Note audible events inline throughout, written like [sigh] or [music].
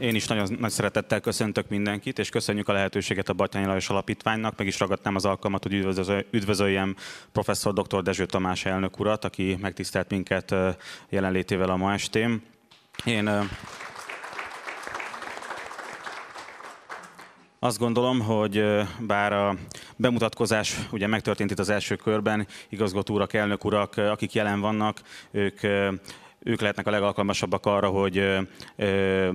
Én is nagyon nagy szeretettel köszöntök mindenkit, és köszönjük a lehetőséget a Batyányi Lajos Alapítványnak. Meg is ragadtam az alkalmat, hogy üdvözöljem professzor dr. Dezső Tamás elnök urat, aki megtisztelt minket jelenlétével a ma estén. Én Azt gondolom, hogy bár a bemutatkozás ugye megtörtént itt az első körben, igazgató urak, elnök urak, akik jelen vannak, ők ők lehetnek a legalkalmasabbak arra, hogy ö,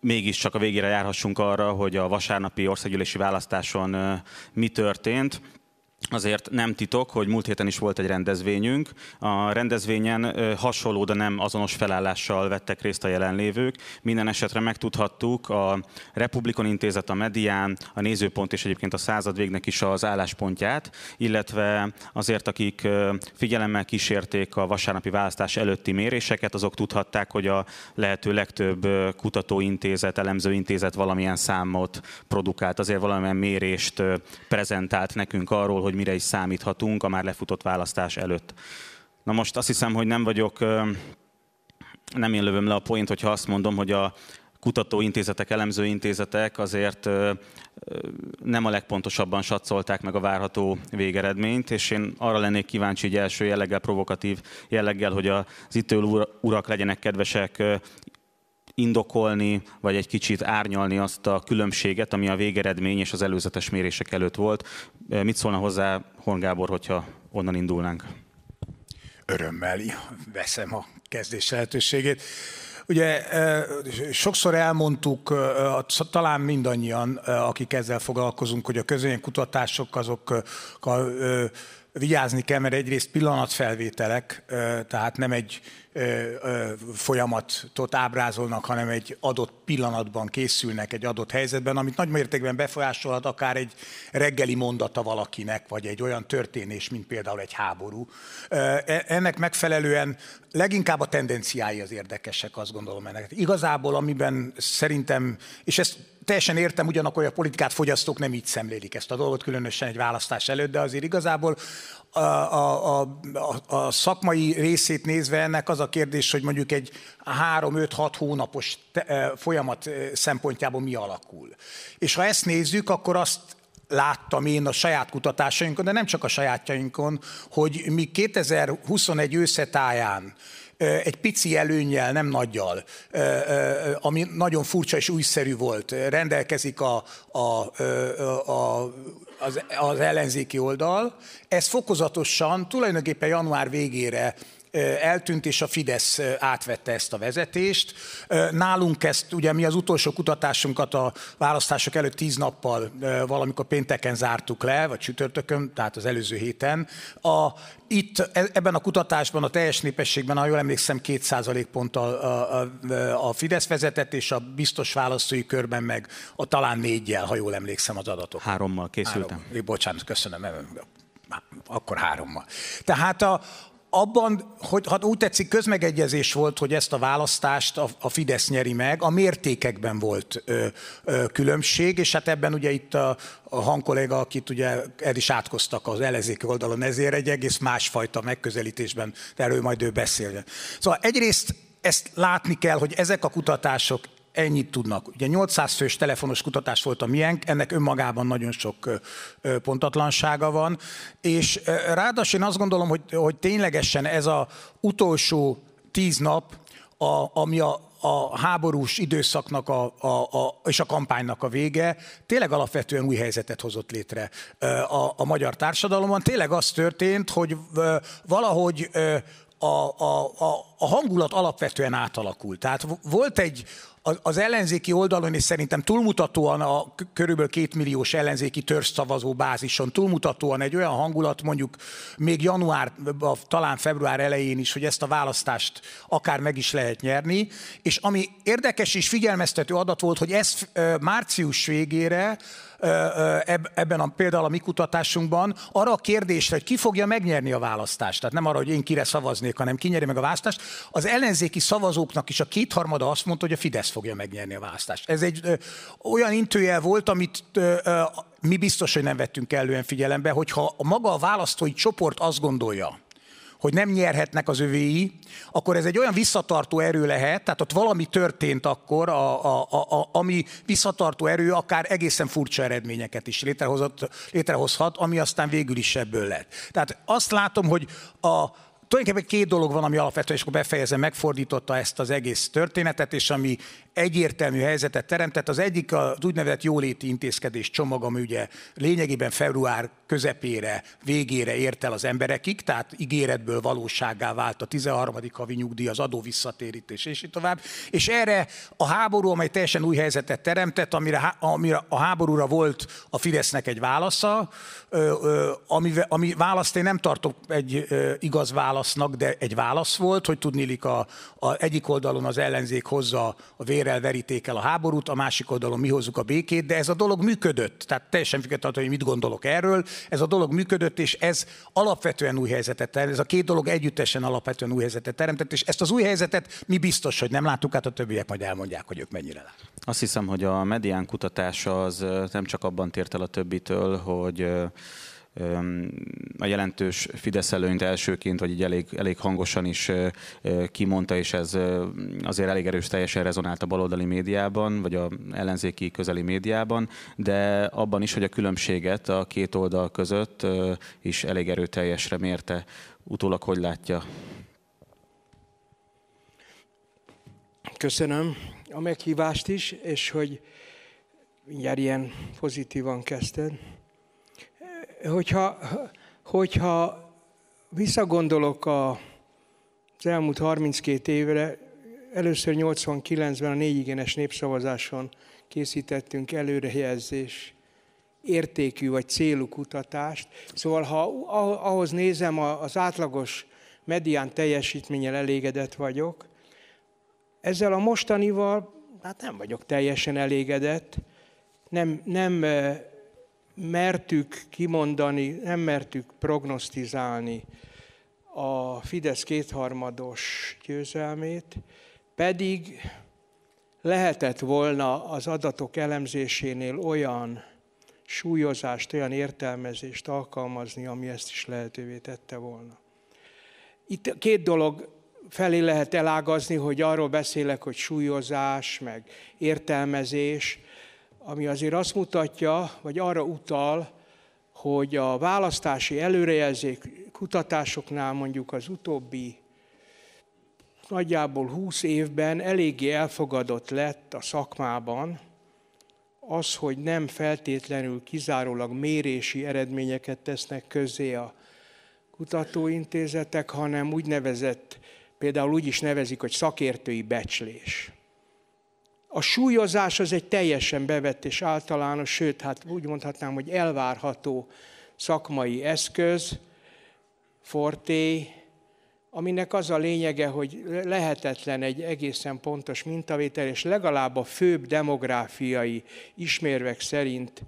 mégiscsak a végére járhassunk arra, hogy a vasárnapi országgyűlési választáson ö, mi történt Azért nem titok, hogy múlt héten is volt egy rendezvényünk. A rendezvényen hasonló, de nem azonos felállással vettek részt a jelenlévők. Minden esetre megtudhattuk a Republikon Intézet, a Medián, a Nézőpont és egyébként a Századvégnek is az álláspontját, illetve azért, akik figyelemmel kísérték a vasárnapi választás előtti méréseket, azok tudhatták, hogy a lehető legtöbb kutatóintézet, elemzőintézet valamilyen számot produkált, azért valamilyen mérést prezentált nekünk arról, hogy hogy mire is számíthatunk a már lefutott választás előtt. Na most azt hiszem, hogy nem vagyok, nem én lövöm le a point, hogyha azt mondom, hogy a kutatóintézetek, elemzőintézetek azért nem a legpontosabban satszolták meg a várható végeredményt, és én arra lennék kíváncsi, hogy első jelleggel provokatív jelleggel, hogy az itt urak legyenek kedvesek indokolni, vagy egy kicsit árnyalni azt a különbséget, ami a végeredmény és az előzetes mérések előtt volt. Eh, mit szólna hozzá Horn Gábor, hogyha onnan indulnánk? Örömmel veszem a kezdés lehetőségét. Ugye eh, sokszor elmondtuk, eh, talán mindannyian, akik ezzel foglalkozunk, hogy a közönyen kutatások azok vigyázni kell, mert egyrészt pillanatfelvételek, tehát nem egy folyamatot ábrázolnak, hanem egy adott pillanatban készülnek, egy adott helyzetben, amit nagy mértékben befolyásolhat akár egy reggeli mondata valakinek, vagy egy olyan történés, mint például egy háború. E, ennek megfelelően leginkább a tendenciái az érdekesek, azt gondolom ennek. Igazából, amiben szerintem, és ezt teljesen értem, ugyanakkor hogy a politikát fogyasztók nem így szemlélik ezt a dolgot, különösen egy választás előtt, de azért igazából a, a, a, a szakmai részét nézve ennek az a kérdés, hogy mondjuk egy 3-5-6 hónapos te, folyamat szempontjából mi alakul. És ha ezt nézzük, akkor azt láttam én a saját kutatásainkon, de nem csak a sajátjainkon, hogy mi 2021 őszetáján egy pici előnyel, nem nagyjal, ami nagyon furcsa és újszerű volt, rendelkezik a, a, a, a az, az ellenzéki oldal. Ez fokozatosan, tulajdonképpen január végére eltűnt, és a Fidesz átvette ezt a vezetést. Nálunk ezt, ugye mi az utolsó kutatásunkat a választások előtt tíz nappal valamikor pénteken zártuk le, vagy csütörtökön, tehát az előző héten. A, itt e, ebben a kutatásban a teljes népességben, ha jól emlékszem, két ponttal a, a, a Fidesz vezetett, és a biztos választói körben meg a talán négyel, ha jól emlékszem az adatok. Hárommal készültem. Három. Bocsánat, köszönöm. Akkor hárommal. Tehát a, abban, hogy hát úgy tetszik, közmegegyezés volt, hogy ezt a választást a, a Fidesz nyeri meg, a mértékekben volt ö, ö, különbség, és hát ebben ugye itt a, a hangkolléga, akit ugye el is átkoztak az elezék oldalon, ezért egy egész másfajta megközelítésben, de erről majd ő beszélje. Szóval egyrészt ezt látni kell, hogy ezek a kutatások ennyit tudnak. Ugye 800 fős telefonos kutatás volt a miénk, ennek önmagában nagyon sok pontatlansága van, és ráadásul én azt gondolom, hogy, hogy ténylegesen ez a utolsó tíz nap, a, ami a, a háborús időszaknak a, a, a, és a kampánynak a vége tényleg alapvetően új helyzetet hozott létre a, a magyar társadalomban. Tényleg az történt, hogy valahogy a, a, a, a hangulat alapvetően átalakult. Tehát volt egy az ellenzéki oldalon, és szerintem túlmutatóan a körülbelül kétmilliós ellenzéki törzszavazó bázison, túlmutatóan egy olyan hangulat mondjuk még január, talán február elején is, hogy ezt a választást akár meg is lehet nyerni. És ami érdekes és figyelmeztető adat volt, hogy ez március végére ebben a, például a mi kutatásunkban arra a kérdésre, hogy ki fogja megnyerni a választást, tehát nem arra, hogy én kire szavaznék, hanem ki nyeri meg a választást, az ellenzéki szavazóknak is a kétharmada azt mondta, hogy a Fidesz fogja megnyerni a választást. Ez egy olyan intőjel volt, amit mi biztos, hogy nem vettünk elően figyelembe, hogyha maga a választói csoport azt gondolja, hogy nem nyerhetnek az övéi, akkor ez egy olyan visszatartó erő lehet, tehát ott valami történt akkor, a, a, a, a, ami visszatartó erő akár egészen furcsa eredményeket is létrehozhat, ami aztán végül is ebből lett. Tehát azt látom, hogy a, tulajdonképpen két dolog van, ami alapvetően, és akkor befejezem, megfordította ezt az egész történetet, és ami egyértelmű helyzetet teremtett. Az egyik az úgynevezett jóléti intézkedés csomag, ami ugye lényegében február közepére, végére ért el az emberekig, tehát ígéretből valóságá vált a 13. havi nyugdíj, az adó visszatérítés, és így tovább. És erre a háború, amely teljesen új helyzetet teremtett, amire, amire a háborúra volt a Fidesznek egy válasza, ami, ami választ én nem tartok egy igaz válasz válasznak, de egy válasz volt, hogy tudnilik a, a egyik oldalon az ellenzék hozza a vérrel verítékel a háborút, a másik oldalon mi hozzuk a békét, de ez a dolog működött. Tehát teljesen függetlenül, hogy mit gondolok erről, ez a dolog működött, és ez alapvetően új helyzetet teremtett. Ez a két dolog együttesen alapvetően új helyzetet teremtett, és ezt az új helyzetet mi biztos, hogy nem láttuk át, a többiek majd elmondják, hogy ők mennyire látják. Azt hiszem, hogy a medián kutatása az nem csak abban tért el a többitől, hogy a jelentős Fidesz előnyt elsőként, vagy így elég, elég hangosan is kimondta, és ez azért elég erős teljesen rezonált a baloldali médiában, vagy a ellenzéki közeli médiában, de abban is, hogy a különbséget a két oldal között is elég erőteljesre mérte. Utólag hogy látja? Köszönöm a meghívást is, és hogy mindjárt ilyen pozitívan kezdted. Hogyha, hogyha visszagondolok a, az elmúlt 32 évre, először 89-ben a négyigenes népszavazáson készítettünk előrejelzés értékű vagy célú kutatást. Szóval ha ahhoz nézem, az átlagos medián teljesítménnyel elégedett vagyok. Ezzel a mostanival hát nem vagyok teljesen elégedett. Nem, nem mertük kimondani, nem mertük prognosztizálni a Fidesz kétharmados győzelmét, pedig lehetett volna az adatok elemzésénél olyan súlyozást, olyan értelmezést alkalmazni, ami ezt is lehetővé tette volna. Itt két dolog felé lehet elágazni, hogy arról beszélek, hogy súlyozás, meg értelmezés, ami azért azt mutatja, vagy arra utal, hogy a választási előrejelzék kutatásoknál mondjuk az utóbbi nagyjából 20 évben eléggé elfogadott lett a szakmában az, hogy nem feltétlenül kizárólag mérési eredményeket tesznek közzé a kutatóintézetek, hanem úgynevezett, például úgy is nevezik, hogy szakértői becslés. A súlyozás az egy teljesen bevett és általános, sőt, hát úgy mondhatnám, hogy elvárható szakmai eszköz, forté, aminek az a lényege, hogy lehetetlen egy egészen pontos mintavétel, és legalább a főbb demográfiai ismérvek szerint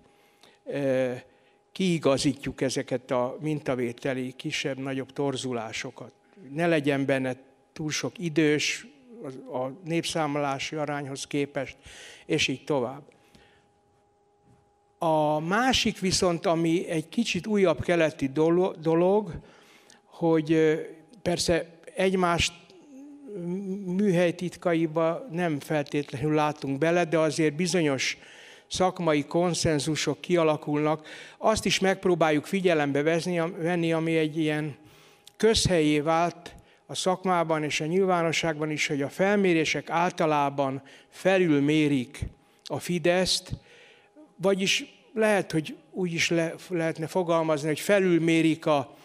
kiigazítjuk ezeket a mintavételi kisebb-nagyobb torzulásokat. Ne legyen benne túl sok idős, a népszámolási arányhoz képest, és így tovább. A másik viszont, ami egy kicsit újabb keleti dolog, hogy persze egymást műhely titkaiba nem feltétlenül látunk bele, de azért bizonyos szakmai konszenzusok kialakulnak. Azt is megpróbáljuk figyelembe venni, ami egy ilyen közhelyé vált a szakmában és a nyilvánosságban is, hogy a felmérések általában felülmérik a Fideszt, vagyis lehet, hogy úgy is le, lehetne fogalmazni, hogy felülmérik a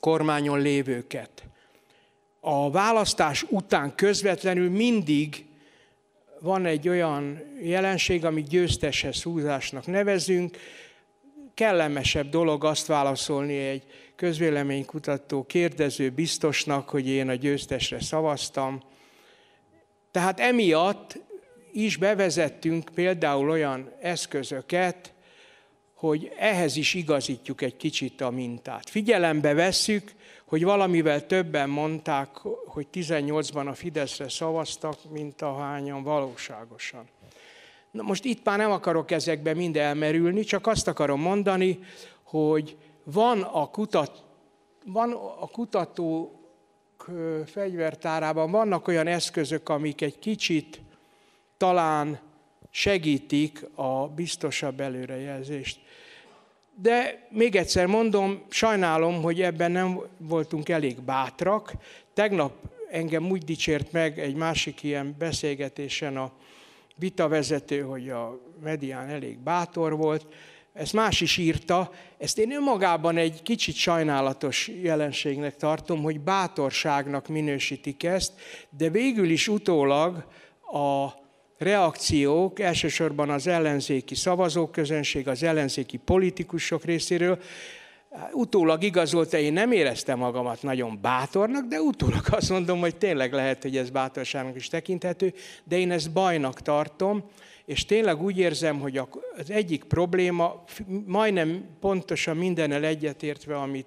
kormányon lévőket. A választás után közvetlenül mindig van egy olyan jelenség, amit győzteshez húzásnak nevezünk, kellemesebb dolog azt válaszolni egy közvéleménykutató kérdező biztosnak, hogy én a győztesre szavaztam. Tehát emiatt is bevezettünk például olyan eszközöket, hogy ehhez is igazítjuk egy kicsit a mintát. Figyelembe vesszük, hogy valamivel többen mondták, hogy 18-ban a Fideszre szavaztak, mint a hányan valóságosan. Na most itt már nem akarok ezekbe mind elmerülni, csak azt akarom mondani, hogy van a, kutat, van a kutató fegyvertárában vannak olyan eszközök, amik egy kicsit talán segítik a biztosabb előrejelzést. De még egyszer mondom, sajnálom, hogy ebben nem voltunk elég bátrak. Tegnap engem úgy dicsért meg egy másik ilyen beszélgetésen a vitavezető, hogy a medián elég bátor volt ezt más is írta, ezt én önmagában egy kicsit sajnálatos jelenségnek tartom, hogy bátorságnak minősítik ezt, de végül is utólag a reakciók, elsősorban az ellenzéki szavazóközönség, az ellenzéki politikusok részéről, utólag igazolta, én nem éreztem magamat nagyon bátornak, de utólag azt mondom, hogy tényleg lehet, hogy ez bátorságnak is tekinthető, de én ezt bajnak tartom, és tényleg úgy érzem, hogy az egyik probléma, majdnem pontosan mindennel egyetértve, amit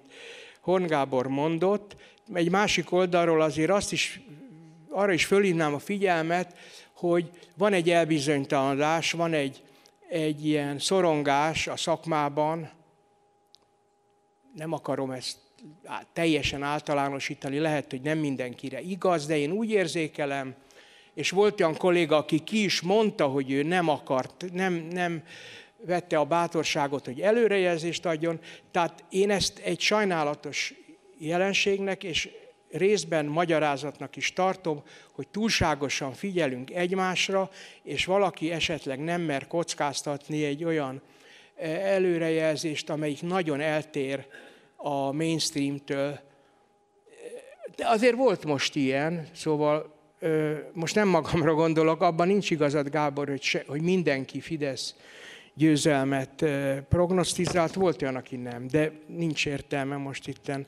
Horn Gábor mondott, egy másik oldalról azért azt is, arra is fölhívnám a figyelmet, hogy van egy elbizonytalanodás, van egy, egy ilyen szorongás a szakmában, nem akarom ezt teljesen általánosítani, lehet, hogy nem mindenkire igaz, de én úgy érzékelem, és volt olyan kolléga, aki ki is mondta, hogy ő nem akart, nem, nem vette a bátorságot, hogy előrejelzést adjon. Tehát én ezt egy sajnálatos jelenségnek, és részben magyarázatnak is tartom, hogy túlságosan figyelünk egymásra, és valaki esetleg nem mer kockáztatni egy olyan e, előrejelzést, amelyik nagyon eltér a mainstreamtől. De azért volt most ilyen, szóval most nem magamra gondolok, abban nincs igazad, Gábor, hogy, se, hogy mindenki Fidesz győzelmet prognosztizált, volt olyan, aki nem, de nincs értelme most itten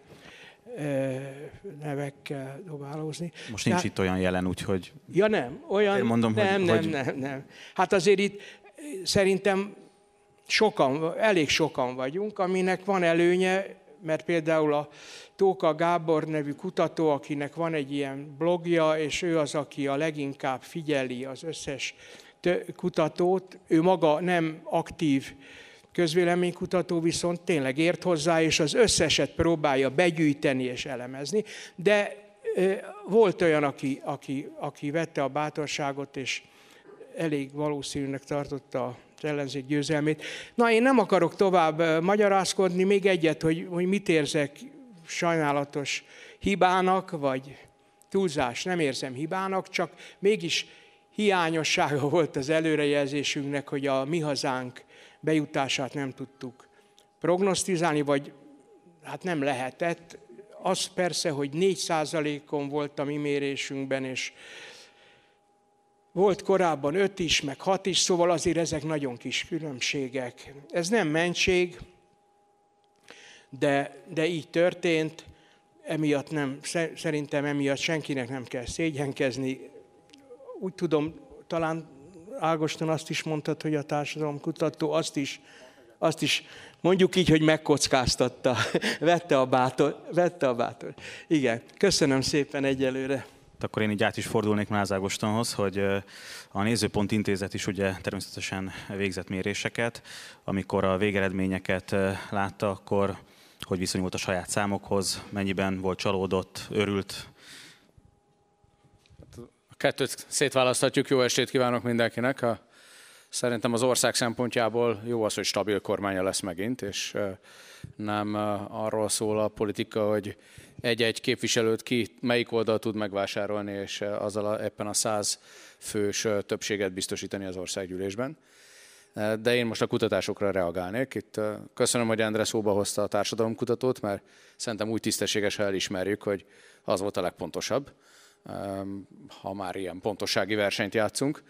nevekkel dobálózni. Most nincs Tehát, itt olyan jelen, úgyhogy... Ja nem, olyan... mondom, nem, hogy, nem, hogy... nem, nem. Hát azért itt szerintem sokan, elég sokan vagyunk, aminek van előnye, mert például a Tóka Gábor nevű kutató, akinek van egy ilyen blogja, és ő az, aki a leginkább figyeli az összes kutatót, ő maga nem aktív közvéleménykutató viszont tényleg ért hozzá, és az összeset próbálja begyűjteni és elemezni, de volt olyan, aki, aki, aki vette a bátorságot, és elég valószínűnek tartotta a az ellenzék győzelmét. Na, én nem akarok tovább magyarázkodni, még egyet, hogy, hogy mit érzek sajnálatos hibának, vagy túlzás, nem érzem hibának, csak mégis hiányossága [laughs] volt az előrejelzésünknek, hogy a mi hazánk bejutását nem tudtuk prognosztizálni, vagy hát nem lehetett. Az persze, hogy 4 on volt a mi mérésünkben, és volt korábban öt is, meg hat is, szóval azért ezek nagyon kis különbségek. Ez nem mentség, de, de így történt, emiatt nem, szerintem emiatt senkinek nem kell szégyenkezni. Úgy tudom, talán Ágoston azt is mondtad, hogy a társadalomkutató azt is, azt is mondjuk így, hogy megkockáztatta, [laughs] vette a bátor, vette a bátor. Igen, köszönöm szépen egyelőre. Hát akkor én így át is fordulnék Máz Ágostonhoz, hogy a Nézőpont Intézet is ugye természetesen végzett méréseket. Amikor a végeredményeket látta, akkor hogy viszonyult a saját számokhoz, mennyiben volt csalódott, örült? Hát a kettőt szétválasztatjuk. jó estét kívánok mindenkinek. A, szerintem az ország szempontjából jó az, hogy stabil kormánya lesz megint, és nem arról szól a politika, hogy egy-egy képviselőt ki, melyik oldal tud megvásárolni, és eh, azzal a, ebben a száz fős eh, többséget biztosítani az országgyűlésben. Eh, de én most a kutatásokra reagálnék. Itt köszönöm, hogy Endre szóba hozta a társadalomkutatót, mert szerintem úgy tisztességes, ha elismerjük, hogy az volt a legpontosabb, ha már ilyen pontossági versenyt játszunk.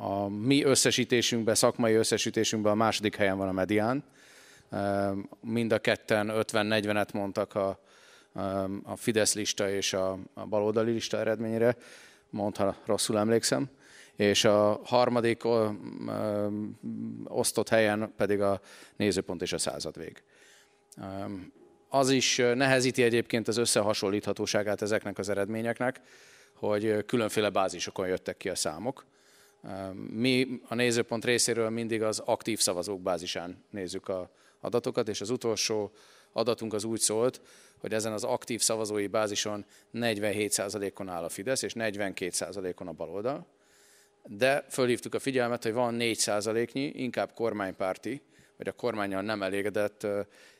A mi összesítésünkben, szakmai összesítésünkben a második helyen van a medián. Mind a ketten 50-40-et mondtak a Um, a Fidesz lista és a baloldali lista eredményére, mondta rosszul emlékszem, és a harmadik um, osztott helyen pedig a nézőpont és a századvég. Um, az is uh, nehezíti egyébként az összehasonlíthatóságát ezeknek az eredményeknek, hogy uh, különféle bázisokon jöttek ki a számok. Mi a nézőpont részéről mindig az aktív szavazók bázisán nézzük a adatokat, és az utolsó adatunk az úgy szólt, hogy ezen az aktív szavazói bázison 47%-on áll a Fidesz, és 42%-on a baloldal. De fölhívtuk a figyelmet, hogy van 4%-nyi, inkább kormánypárti, vagy a kormányjal nem elégedett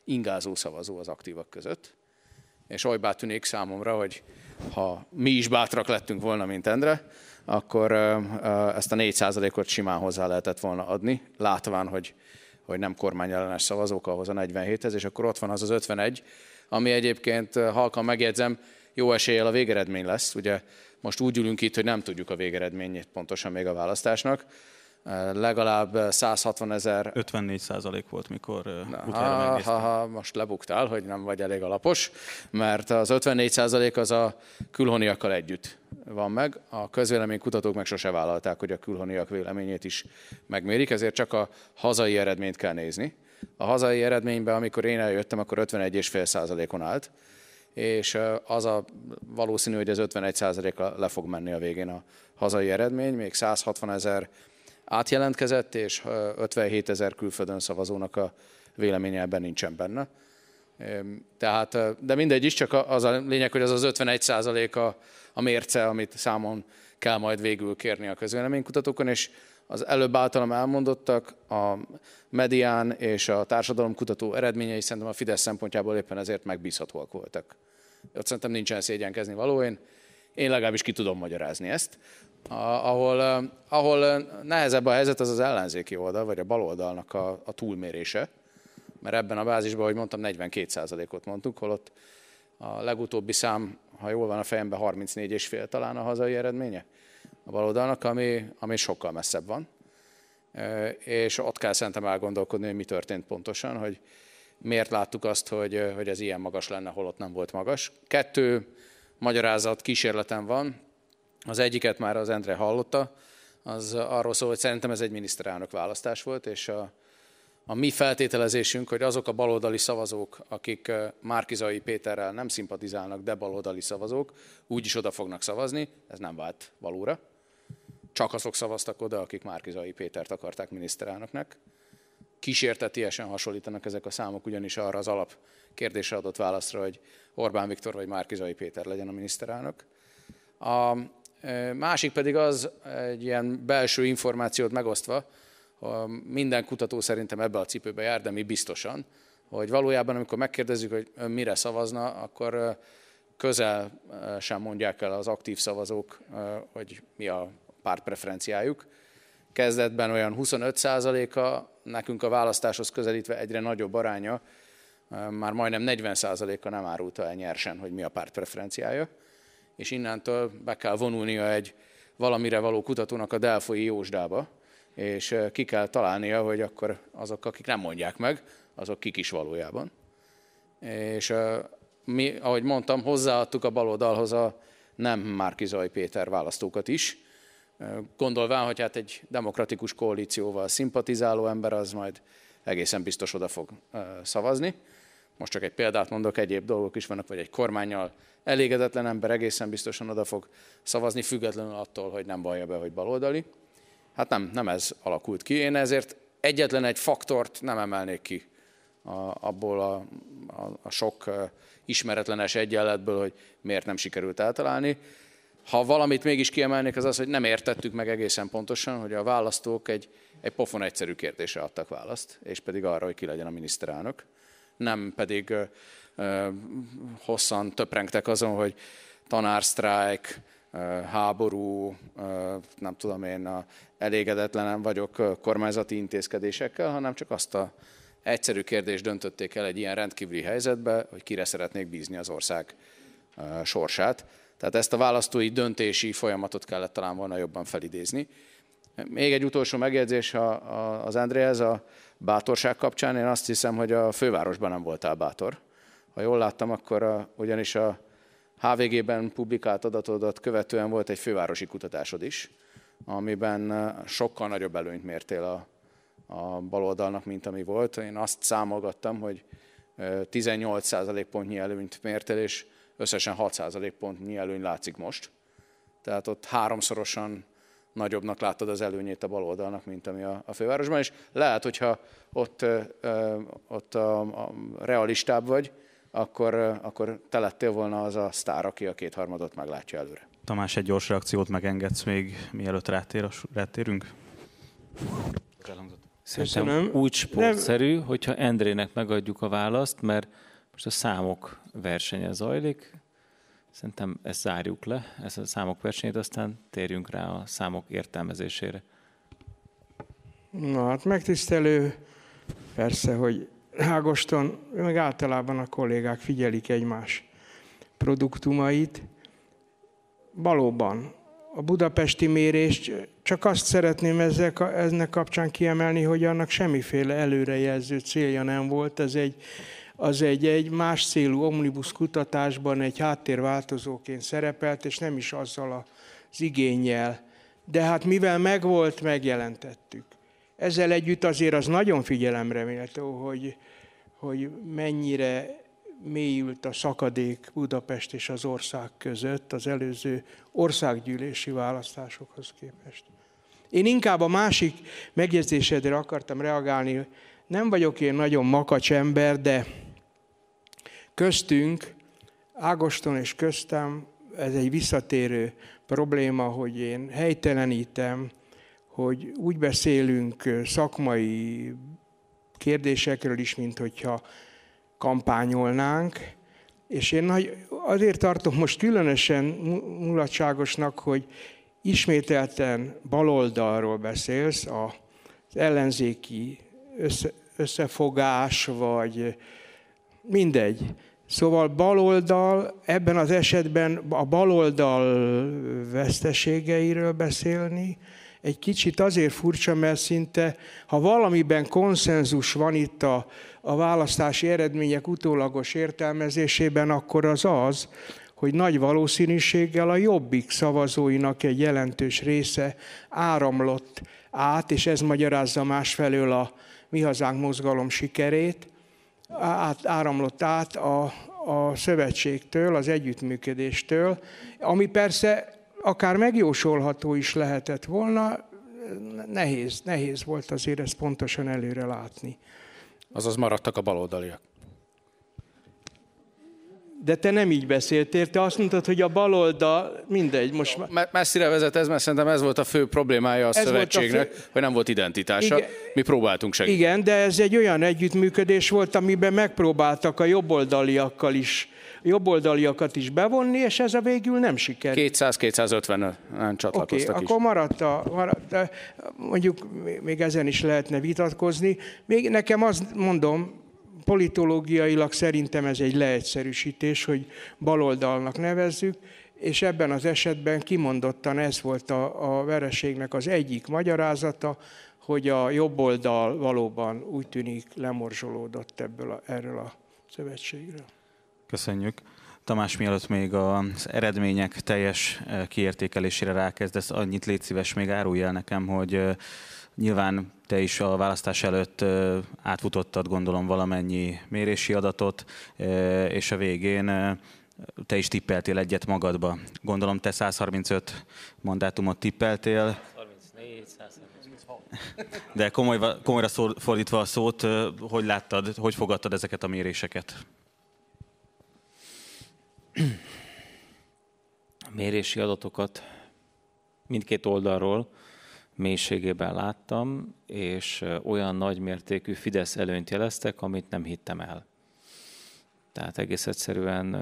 ingázó szavazó az aktívak között. És olybá tűnik számomra, hogy ha mi is bátrak lettünk volna, mint Endre, akkor ezt a 4%-ot simán hozzá lehetett volna adni, látván, hogy hogy nem kormányellenes szavazók ahhoz a 47-hez, és akkor ott van az az 51, ami egyébként eh, halkan megjegyzem, jó eséllyel a végeredmény lesz. Ugye most úgy ülünk itt, hogy nem tudjuk a végeredményét pontosan még a választásnak, Eh, legalább 160 eh, ezer... 54 százalék volt, mikor eh, Na, utána ha, ha, ha, most lebuktál, hogy nem vagy elég alapos, mert az 54 százalék az a külhoniakkal együtt van meg. A közvéleménykutatók meg sose vállalták, hogy a külhoniak véleményét is megmérik, ezért csak a hazai eredményt kell nézni. A hazai eredményben, amikor én eljöttem, akkor 51,5 százalékon állt, és az a valószínű, hogy ez 51 százalékra le fog menni a végén a hazai eredmény, még 160 ezer átjelentkezett, és 57 ezer külföldön szavazónak a véleménye ebben nincsen benne. Tehát, de mindegy is, csak az a lényeg, hogy az az 51 százalék a, a mérce, amit számon kell majd végül kérni a közvéleménykutatókon, és az előbb általam elmondottak, a medián és a társadalomkutató eredményei szerintem a Fidesz szempontjából éppen ezért megbízhatóak voltak. Ott szerintem nincsen szégyenkezni való, én, én legalábbis ki tudom magyarázni ezt ahol, ahol nehezebb a helyzet, az az ellenzéki oldal, vagy a baloldalnak a, a túlmérése. Mert ebben a bázisban, ahogy mondtam, 42%-ot mondtuk, holott a legutóbbi szám, ha jól van a fejemben, 34,5 talán a hazai eredménye a baloldalnak, ami, ami sokkal messzebb van. És ott kell szerintem elgondolkodni, hogy mi történt pontosan, hogy miért láttuk azt, hogy, hogy ez ilyen magas lenne, holott nem volt magas. Kettő magyarázat kísérletem van. Az egyiket már az Endre hallotta, az arról szól, hogy szerintem ez egy miniszterelnök választás volt, és a, a mi feltételezésünk, hogy azok a baloldali szavazók, akik Márkizai Péterrel nem szimpatizálnak, de baloldali szavazók, úgyis oda fognak szavazni, ez nem vált valóra. Csak azok szavaztak oda, akik Márkizai Pétert akarták miniszterelnöknek. Kísértetiesen hasonlítanak ezek a számok ugyanis arra az alap kérdésre adott válaszra, hogy Orbán Viktor vagy Márkizai Péter legyen a miniszterelnök. A, Másik pedig az egy ilyen belső információt megosztva, a minden kutató szerintem ebbe a cipőbe jár, de mi biztosan, hogy valójában amikor megkérdezzük, hogy mire szavazna, akkor közel sem mondják el az aktív szavazók, hogy mi a pártpreferenciájuk. Kezdetben olyan 25%-a, nekünk a választáshoz közelítve egyre nagyobb aránya, már majdnem 40%-a nem árulta el nyersen, hogy mi a pártpreferenciája. preferenciája és innentől be kell vonulnia egy valamire való kutatónak a Delfoi Jósdába, és ki kell találnia, hogy akkor azok, akik nem mondják meg, azok kik is valójában. És mi, ahogy mondtam, hozzáadtuk a baloldalhoz a nem Márki Zaj Péter választókat is, gondolván, hogy hát egy demokratikus koalícióval szimpatizáló ember az majd egészen biztos oda fog szavazni. Most csak egy példát mondok, egyéb dolgok is vannak, vagy egy kormányjal elégedetlen ember egészen biztosan oda fog szavazni, függetlenül attól, hogy nem vallja be, hogy baloldali. Hát nem, nem ez alakult ki. Én ezért egyetlen egy faktort nem emelnék ki a, abból a, a, a sok ismeretlenes egyenletből, hogy miért nem sikerült eltalálni. Ha valamit mégis kiemelnék, az az, hogy nem értettük meg egészen pontosan, hogy a választók egy, egy pofon egyszerű kérdésre adtak választ, és pedig arra, hogy ki legyen a miniszterelnök, nem pedig hosszan töprengtek azon, hogy tanársztrájk, háború, nem tudom én, elégedetlen vagyok kormányzati intézkedésekkel, hanem csak azt a egyszerű kérdést döntötték el egy ilyen rendkívüli helyzetbe, hogy kire szeretnék bízni az ország sorsát. Tehát ezt a választói döntési folyamatot kellett talán volna jobban felidézni. Még egy utolsó megjegyzés az Andréhez a bátorság kapcsán. Én azt hiszem, hogy a fővárosban nem voltál bátor. Ha jól láttam, akkor a, ugyanis a HVG-ben publikált adatodat követően volt egy fővárosi kutatásod is, amiben eh, sokkal nagyobb előnyt mértél a, a baloldalnak, mint ami volt. Én azt számolgattam, hogy 18 eh, pontnyi előnyt mértél, és összesen 6 pontnyi előny látszik most. Tehát ott háromszorosan nagyobbnak láttad az előnyét a baloldalnak, mint ami a, a fővárosban, és lehet, hogyha ott, ö, eh, ott a, a realistább vagy, akkor, akkor te lettél volna az a sztár, aki a kétharmadot meglátja előre. Tamás, egy gyors reakciót megengedsz még, mielőtt rátér, rátérünk? Szerintem úgy sportszerű, Nem. hogyha Endrének megadjuk a választ, mert most a számok versenye zajlik. Szerintem ezt zárjuk le, ezt a számok versenyt aztán térjünk rá a számok értelmezésére. Na hát megtisztelő, persze, hogy Ágoston, meg általában a kollégák figyelik egymás produktumait. Valóban a budapesti mérést csak azt szeretném ezzel, ennek kapcsán kiemelni, hogy annak semmiféle előrejelző célja nem volt. Ez egy, az egy, egy más célú omnibus kutatásban egy háttérváltozóként szerepelt, és nem is azzal az igényel. De hát mivel megvolt, megjelentettük. Ezzel együtt azért az nagyon figyelemre méltó, hogy, hogy mennyire mélyült a szakadék Budapest és az ország között az előző országgyűlési választásokhoz képest. Én inkább a másik megjegyzésedre akartam reagálni. Nem vagyok én nagyon makacs ember, de köztünk, Ágoston és köztem, ez egy visszatérő probléma, hogy én helytelenítem, hogy úgy beszélünk szakmai kérdésekről is, mint hogyha kampányolnánk. És én nagy, azért tartom most különösen mulatságosnak, hogy ismételten baloldalról beszélsz, az ellenzéki össze, összefogás, vagy mindegy. Szóval baloldal, ebben az esetben a baloldal veszteségeiről beszélni, egy kicsit azért furcsa, mert szinte, ha valamiben konszenzus van itt a, a választási eredmények utólagos értelmezésében, akkor az az, hogy nagy valószínűséggel a jobbik szavazóinak egy jelentős része áramlott át, és ez magyarázza másfelől a Mi Hazánk mozgalom sikerét, át, áramlott át a, a szövetségtől, az együttműködéstől, ami persze akár megjósolható is lehetett volna, nehéz, nehéz volt azért ezt pontosan előre látni. Azaz maradtak a baloldaliak. De te nem így beszéltél, te azt mondtad, hogy a baloldal, mindegy, most már... Me- messzire vezet ez, mert szerintem ez volt a fő problémája a ez szövetségnek, a fő... hogy nem volt identitása. Igen, Mi próbáltunk segíteni. Igen, de ez egy olyan együttműködés volt, amiben megpróbáltak a jobboldaliakkal is jobboldaliakat is bevonni, és ez a végül nem sikerült. 200-250 nem csatlakoztak okay, is. akkor maradt a, maradt a, mondjuk még ezen is lehetne vitatkozni. Még nekem azt mondom, politológiailag szerintem ez egy leegyszerűsítés, hogy baloldalnak nevezzük, és ebben az esetben kimondottan ez volt a, a vereségnek az egyik magyarázata, hogy a jobb oldal valóban úgy tűnik lemorzsolódott ebből a, erről a szövetségről. Köszönjük. Tamás, mielőtt még az eredmények teljes eh, kiértékelésére rákezdesz, annyit légy szíves, még árulj el nekem, hogy eh, nyilván te is a választás előtt eh, átfutottad gondolom valamennyi mérési adatot, és a végén te is tippeltél egyet magadba. Gondolom te 135 mandátumot tippeltél. 134, 136. De komoly, komolyra fordítva a szót, hogy láttad, hogy fogadtad ezeket a méréseket? mérési adatokat mindkét oldalról mélységében láttam, és olyan nagymértékű Fidesz előnyt jeleztek, amit nem hittem el. Tehát egész egyszerűen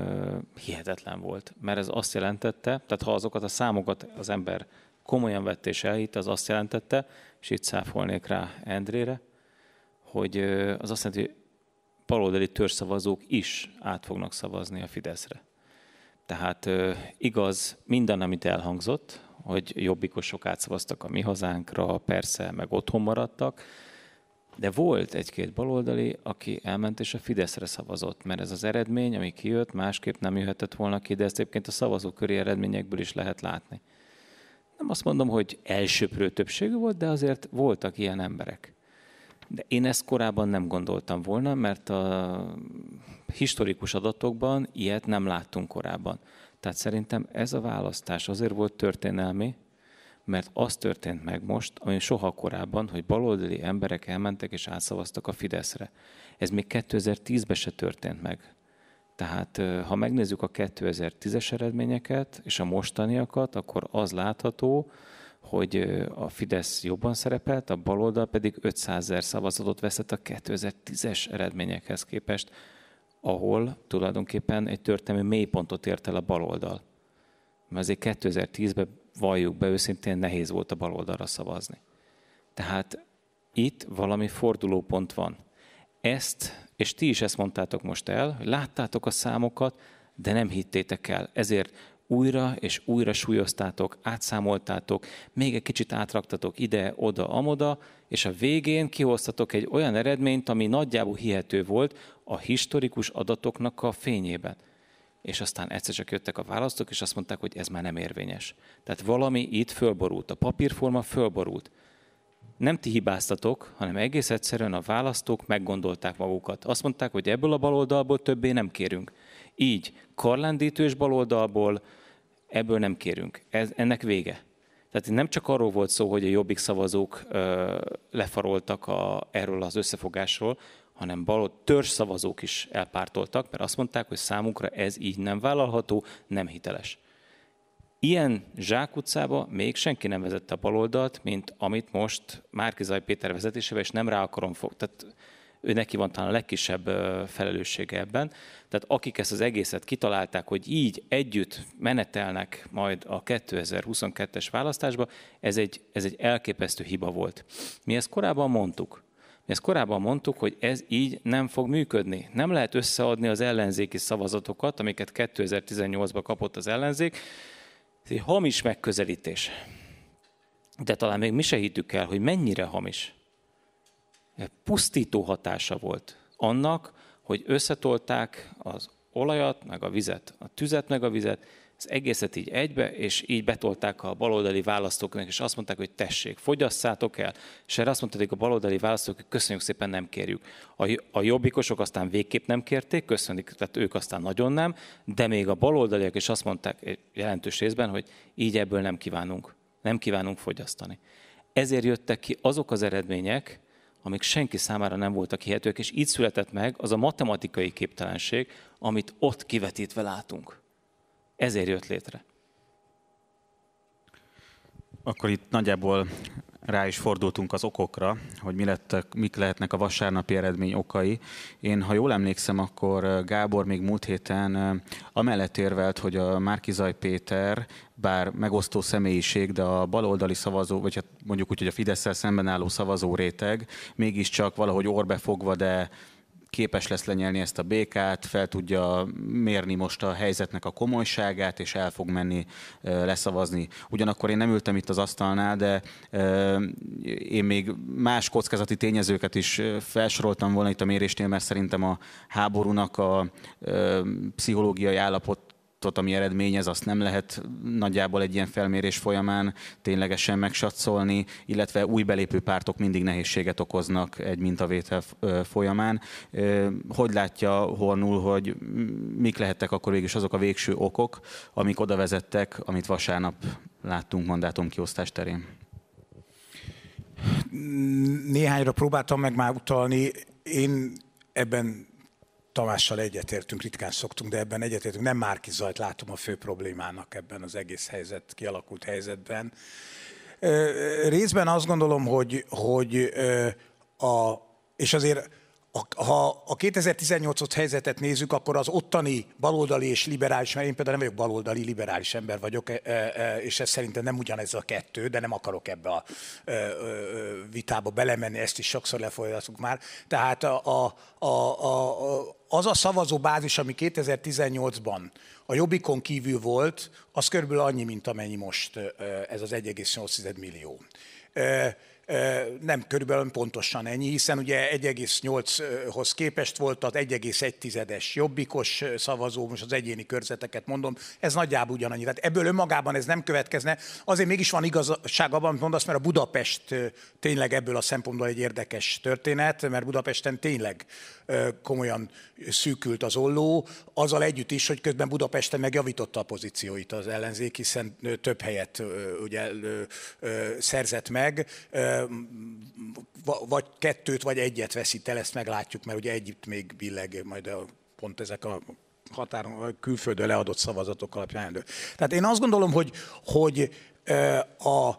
hihetetlen volt. Mert ez azt jelentette, tehát ha azokat a számokat az ember komolyan vett és elhitt, az azt jelentette, és itt száfolnék rá Endrére, hogy az azt jelenti, hogy baloldali törzszavazók is át fognak szavazni a Fideszre. Tehát igaz minden, amit elhangzott, hogy jobbikosok átszavaztak a mi hazánkra, persze, meg otthon maradtak, de volt egy-két baloldali, aki elment és a Fideszre szavazott, mert ez az eredmény, ami kijött, másképp nem jöhetett volna ki, de ezt egyébként a szavazóköri eredményekből is lehet látni. Nem azt mondom, hogy elsőprő többségű volt, de azért voltak ilyen emberek. De én ezt korábban nem gondoltam volna, mert a historikus adatokban ilyet nem láttunk korábban. Tehát szerintem ez a választás azért volt történelmi, mert az történt meg most, ami soha korábban, hogy baloldali emberek elmentek és átszavaztak a Fideszre. Ez még 2010-ben se történt meg. Tehát ha megnézzük a 2010-es eredményeket és a mostaniakat, akkor az látható, hogy a Fidesz jobban szerepelt, a baloldal pedig 500 ezer szavazatot veszett a 2010-es eredményekhez képest, ahol tulajdonképpen egy történelmi mélypontot ért el a baloldal. Mert azért 2010-ben valljuk be őszintén nehéz volt a baloldalra szavazni. Tehát itt valami fordulópont van. Ezt, és ti is ezt mondtátok most el, láttátok a számokat, de nem hittétek el. Ezért újra és újra súlyoztátok, átszámoltátok, még egy kicsit átraktatok ide, oda, amoda, és a végén kihoztatok egy olyan eredményt, ami nagyjából hihető volt a historikus adatoknak a fényében. És aztán egyszer csak jöttek a választók, és azt mondták, hogy ez már nem érvényes. Tehát valami itt fölborult, a papírforma fölborult. Nem ti hibáztatok, hanem egész egyszerűen a választók meggondolták magukat. Azt mondták, hogy ebből a baloldalból többé nem kérünk. Így karlendítős baloldalból ebből nem kérünk. Ez, ennek vége. Tehát nem csak arról volt szó, hogy a jobbik szavazók ö, lefaroltak a, erről az összefogásról, hanem balod törzs szavazók is elpártoltak, mert azt mondták, hogy számunkra ez így nem vállalható, nem hiteles. Ilyen zsákutcába még senki nem vezette a baloldalt, mint amit most Márkizaj Péter vezetésével, és nem rá akarom fog. Tehát ő neki van talán a legkisebb felelőssége ebben. Tehát akik ezt az egészet kitalálták, hogy így együtt menetelnek majd a 2022-es választásba, ez egy, ez egy elképesztő hiba volt. Mi ezt korábban mondtuk. Mi ezt korábban mondtuk, hogy ez így nem fog működni. Nem lehet összeadni az ellenzéki szavazatokat, amiket 2018-ban kapott az ellenzék. Ez egy hamis megközelítés. De talán még mi se hittük el, hogy mennyire hamis pusztító hatása volt annak, hogy összetolták az olajat, meg a vizet, a tüzet, meg a vizet, az egészet így egybe, és így betolták a baloldali választóknak, és azt mondták, hogy tessék, fogyasszátok el. És erre azt mondták a baloldali választók, hogy köszönjük szépen, nem kérjük. A, a jobbikosok aztán végképp nem kérték, köszönik, tehát ők aztán nagyon nem, de még a baloldaliak is azt mondták jelentős részben, hogy így ebből nem kívánunk, nem kívánunk fogyasztani. Ezért jöttek ki azok az eredmények, amik senki számára nem voltak hihetők, és így született meg az a matematikai képtelenség, amit ott kivetítve látunk. Ezért jött létre. Akkor itt nagyjából rá is fordultunk az okokra, hogy mi lettek, mik lehetnek a vasárnapi eredmény okai. Én, ha jól emlékszem, akkor Gábor még múlt héten amellett érvelt, hogy a Márkizaj Péter bár megosztó személyiség, de a baloldali szavazó, vagy hát mondjuk úgy, hogy a fidesz szemben álló szavazó réteg mégiscsak valahogy fogva, de képes lesz lenyelni ezt a békát, fel tudja mérni most a helyzetnek a komolyságát, és el fog menni leszavazni. Ugyanakkor én nem ültem itt az asztalnál, de én még más kockázati tényezőket is felsoroltam volna itt a mérésnél, mert szerintem a háborúnak a pszichológiai állapot adatot, ami eredményez, azt nem lehet nagyjából egy ilyen felmérés folyamán ténylegesen megsatszolni, illetve új belépő pártok mindig nehézséget okoznak egy mintavétel folyamán. Hogy látja Hornul, hogy mik lehettek akkor végül azok a végső okok, amik oda vezettek, amit vasárnap láttunk kiosztás terén? Néhányra próbáltam meg már utalni. Én ebben Tamással egyetértünk, ritkán szoktunk, de ebben egyetértünk. Nem Márki Zajt látom a fő problémának ebben az egész helyzet, kialakult helyzetben. Részben azt gondolom, hogy, hogy a, és azért ha a 2018 ot helyzetet nézzük, akkor az ottani baloldali és liberális, mert én például nem vagyok baloldali, liberális ember vagyok, e, e, e, és ez szerintem nem ugyanez a kettő, de nem akarok ebbe a vitába belemenni, ezt is sokszor lefolyasztunk már. Tehát a, a, a, a, az a szavazóbázis, ami 2018-ban a Jobbikon kívül volt, az körülbelül annyi, mint amennyi most ez az 1,8 millió nem körülbelül pontosan ennyi, hiszen ugye 1,8-hoz képest volt az 1,1-es jobbikos szavazó, most az egyéni körzeteket mondom, ez nagyjából ugyanannyi. Tehát ebből önmagában ez nem következne. Azért mégis van igazság abban, amit mondasz, mert a Budapest tényleg ebből a szempontból egy érdekes történet, mert Budapesten tényleg komolyan szűkült az olló, azzal együtt is, hogy közben Budapesten megjavította a pozícióit az ellenzék, hiszen több helyet ugye, szerzett meg, vagy kettőt, vagy egyet veszít el, ezt meglátjuk, mert ugye együtt még billeg majd a, pont ezek a határon, külföldön leadott szavazatok alapján. Tehát én azt gondolom, hogy, hogy a,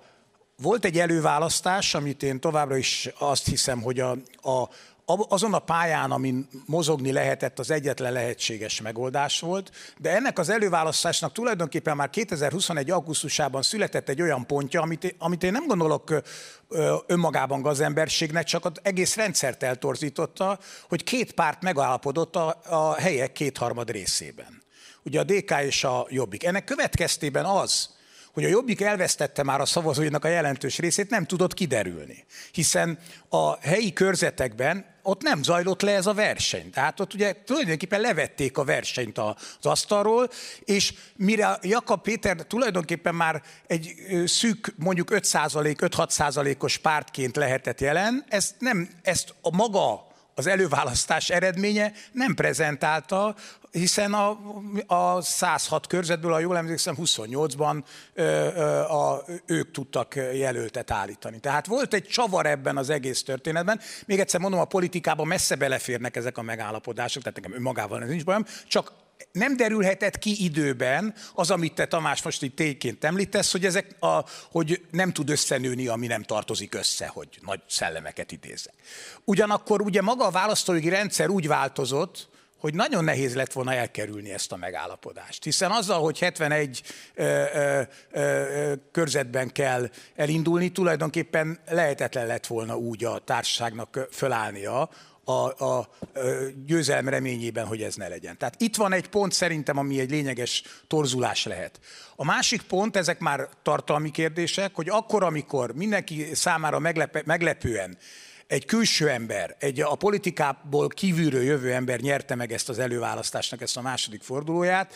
volt egy előválasztás, amit én továbbra is azt hiszem, hogy a, a, azon a pályán, amin mozogni lehetett, az egyetlen lehetséges megoldás volt, de ennek az előválasztásnak tulajdonképpen már 2021. augusztusában született egy olyan pontja, amit, amit én nem gondolok önmagában gazemberségnek, csak az egész rendszert eltorzította, hogy két párt megállapodott a, a helyek kétharmad részében. Ugye a DK és a Jobbik. Ennek következtében az, hogy a Jobbik elvesztette már a szavazóinak a jelentős részét, nem tudott kiderülni. Hiszen a helyi körzetekben ott nem zajlott le ez a verseny. Tehát ott ugye tulajdonképpen levették a versenyt az asztalról, és mire Jakab Péter tulajdonképpen már egy szűk, mondjuk 5-6%-os pártként lehetett jelen, ezt, nem, ezt a maga az előválasztás eredménye nem prezentálta, hiszen a, a 106 körzetből, ha jól emlékszem, 28-ban ö, ö, a, ők tudtak jelöltet állítani. Tehát volt egy csavar ebben az egész történetben. Még egyszer mondom, a politikában messze beleférnek ezek a megállapodások, tehát nekem önmagával ez nincs bajom, csak nem derülhetett ki időben az, amit te Tamás most itt tényként említesz, hogy, ezek a, hogy nem tud összenőni, ami nem tartozik össze, hogy nagy szellemeket idézek. Ugyanakkor ugye maga a választói rendszer úgy változott, hogy nagyon nehéz lett volna elkerülni ezt a megállapodást. Hiszen azzal, hogy 71 ö, ö, ö, körzetben kell elindulni, tulajdonképpen lehetetlen lett volna úgy a társaságnak fölállnia, a, a győzelm reményében, hogy ez ne legyen. Tehát itt van egy pont szerintem, ami egy lényeges torzulás lehet. A másik pont, ezek már tartalmi kérdések, hogy akkor, amikor mindenki számára meglep- meglepően egy külső ember, egy a politikából kívülről jövő ember nyerte meg ezt az előválasztásnak ezt a második fordulóját,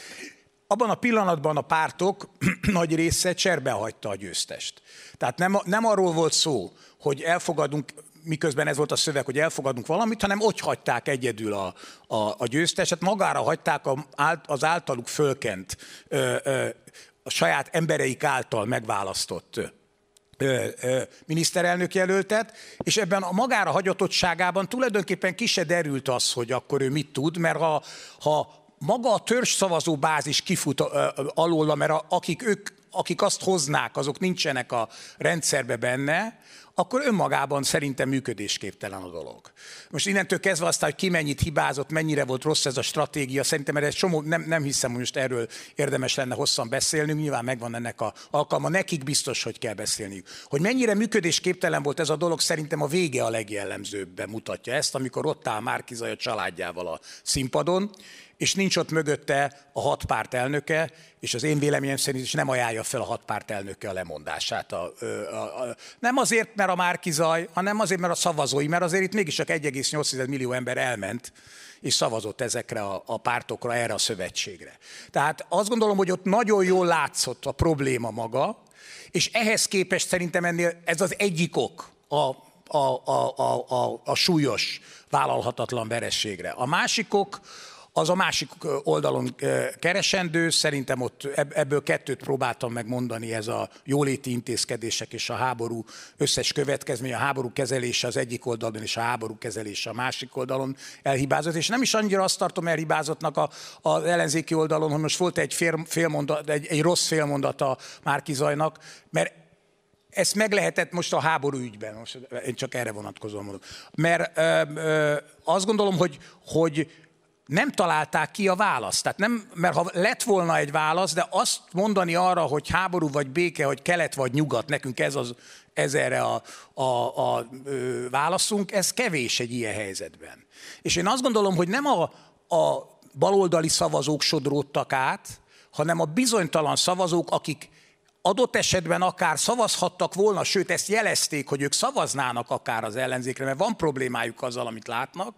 abban a pillanatban a pártok [clears throat] nagy része cserbe hagyta a győztest. Tehát nem, nem arról volt szó, hogy elfogadunk miközben ez volt a szöveg, hogy elfogadunk valamit, hanem ott hagyták egyedül a, a, a győzteset, magára hagyták a, az általuk fölkent, ö, ö, a saját embereik által megválasztott ö, ö, miniszterelnök jelöltet, és ebben a magára hagyatottságában tulajdonképpen ki se derült az, hogy akkor ő mit tud, mert ha, ha maga a szavazó bázis kifut ö, alóla, mert a, akik ők akik azt hoznák, azok nincsenek a rendszerbe benne, akkor önmagában szerintem működésképtelen a dolog. Most innentől kezdve aztán, hogy ki mennyit hibázott, mennyire volt rossz ez a stratégia, szerintem erre csomó, nem, nem hiszem, hogy most erről érdemes lenne hosszan beszélnünk, nyilván megvan ennek a alkalma, nekik biztos, hogy kell beszélniük. Hogy mennyire működésképtelen volt ez a dolog, szerintem a vége a legjellemzőbben mutatja ezt, amikor ott áll Márkizaj a családjával a színpadon, és nincs ott mögötte a hat párt elnöke, és az én véleményem szerint is nem ajánlja fel a hat párt elnöke a lemondását. A, a, a, nem azért, mert a zaj, hanem azért, mert a szavazói, mert azért itt csak 1,8 millió ember elment, és szavazott ezekre a, a pártokra, erre a szövetségre. Tehát azt gondolom, hogy ott nagyon jól látszott a probléma maga, és ehhez képest szerintem ennél ez az egyik ok a a, a, a, a, a súlyos, vállalhatatlan verességre. A másikok az a másik oldalon keresendő, szerintem ott ebből kettőt próbáltam megmondani, ez a jóléti intézkedések és a háború összes következménye, a háború kezelése az egyik oldalon és a háború kezelése a másik oldalon elhibázott, és nem is annyira azt tartom elhibázottnak a, az ellenzéki oldalon, hogy most volt egy, fél, mondat, egy, egy rossz félmondata Márki Zajnak, mert ezt meg lehetett most a háború ügyben, most én csak erre vonatkozom mondom. Mert ö, ö, azt gondolom, hogy, hogy nem találták ki a választ. Tehát nem, mert ha lett volna egy válasz, de azt mondani arra, hogy háború vagy béke, hogy kelet vagy nyugat, nekünk ez, az, ez erre a, a, a ö, válaszunk, ez kevés egy ilyen helyzetben. És én azt gondolom, hogy nem a, a baloldali szavazók sodródtak át, hanem a bizonytalan szavazók, akik adott esetben akár szavazhattak volna, sőt ezt jelezték, hogy ők szavaznának akár az ellenzékre, mert van problémájuk azzal, amit látnak,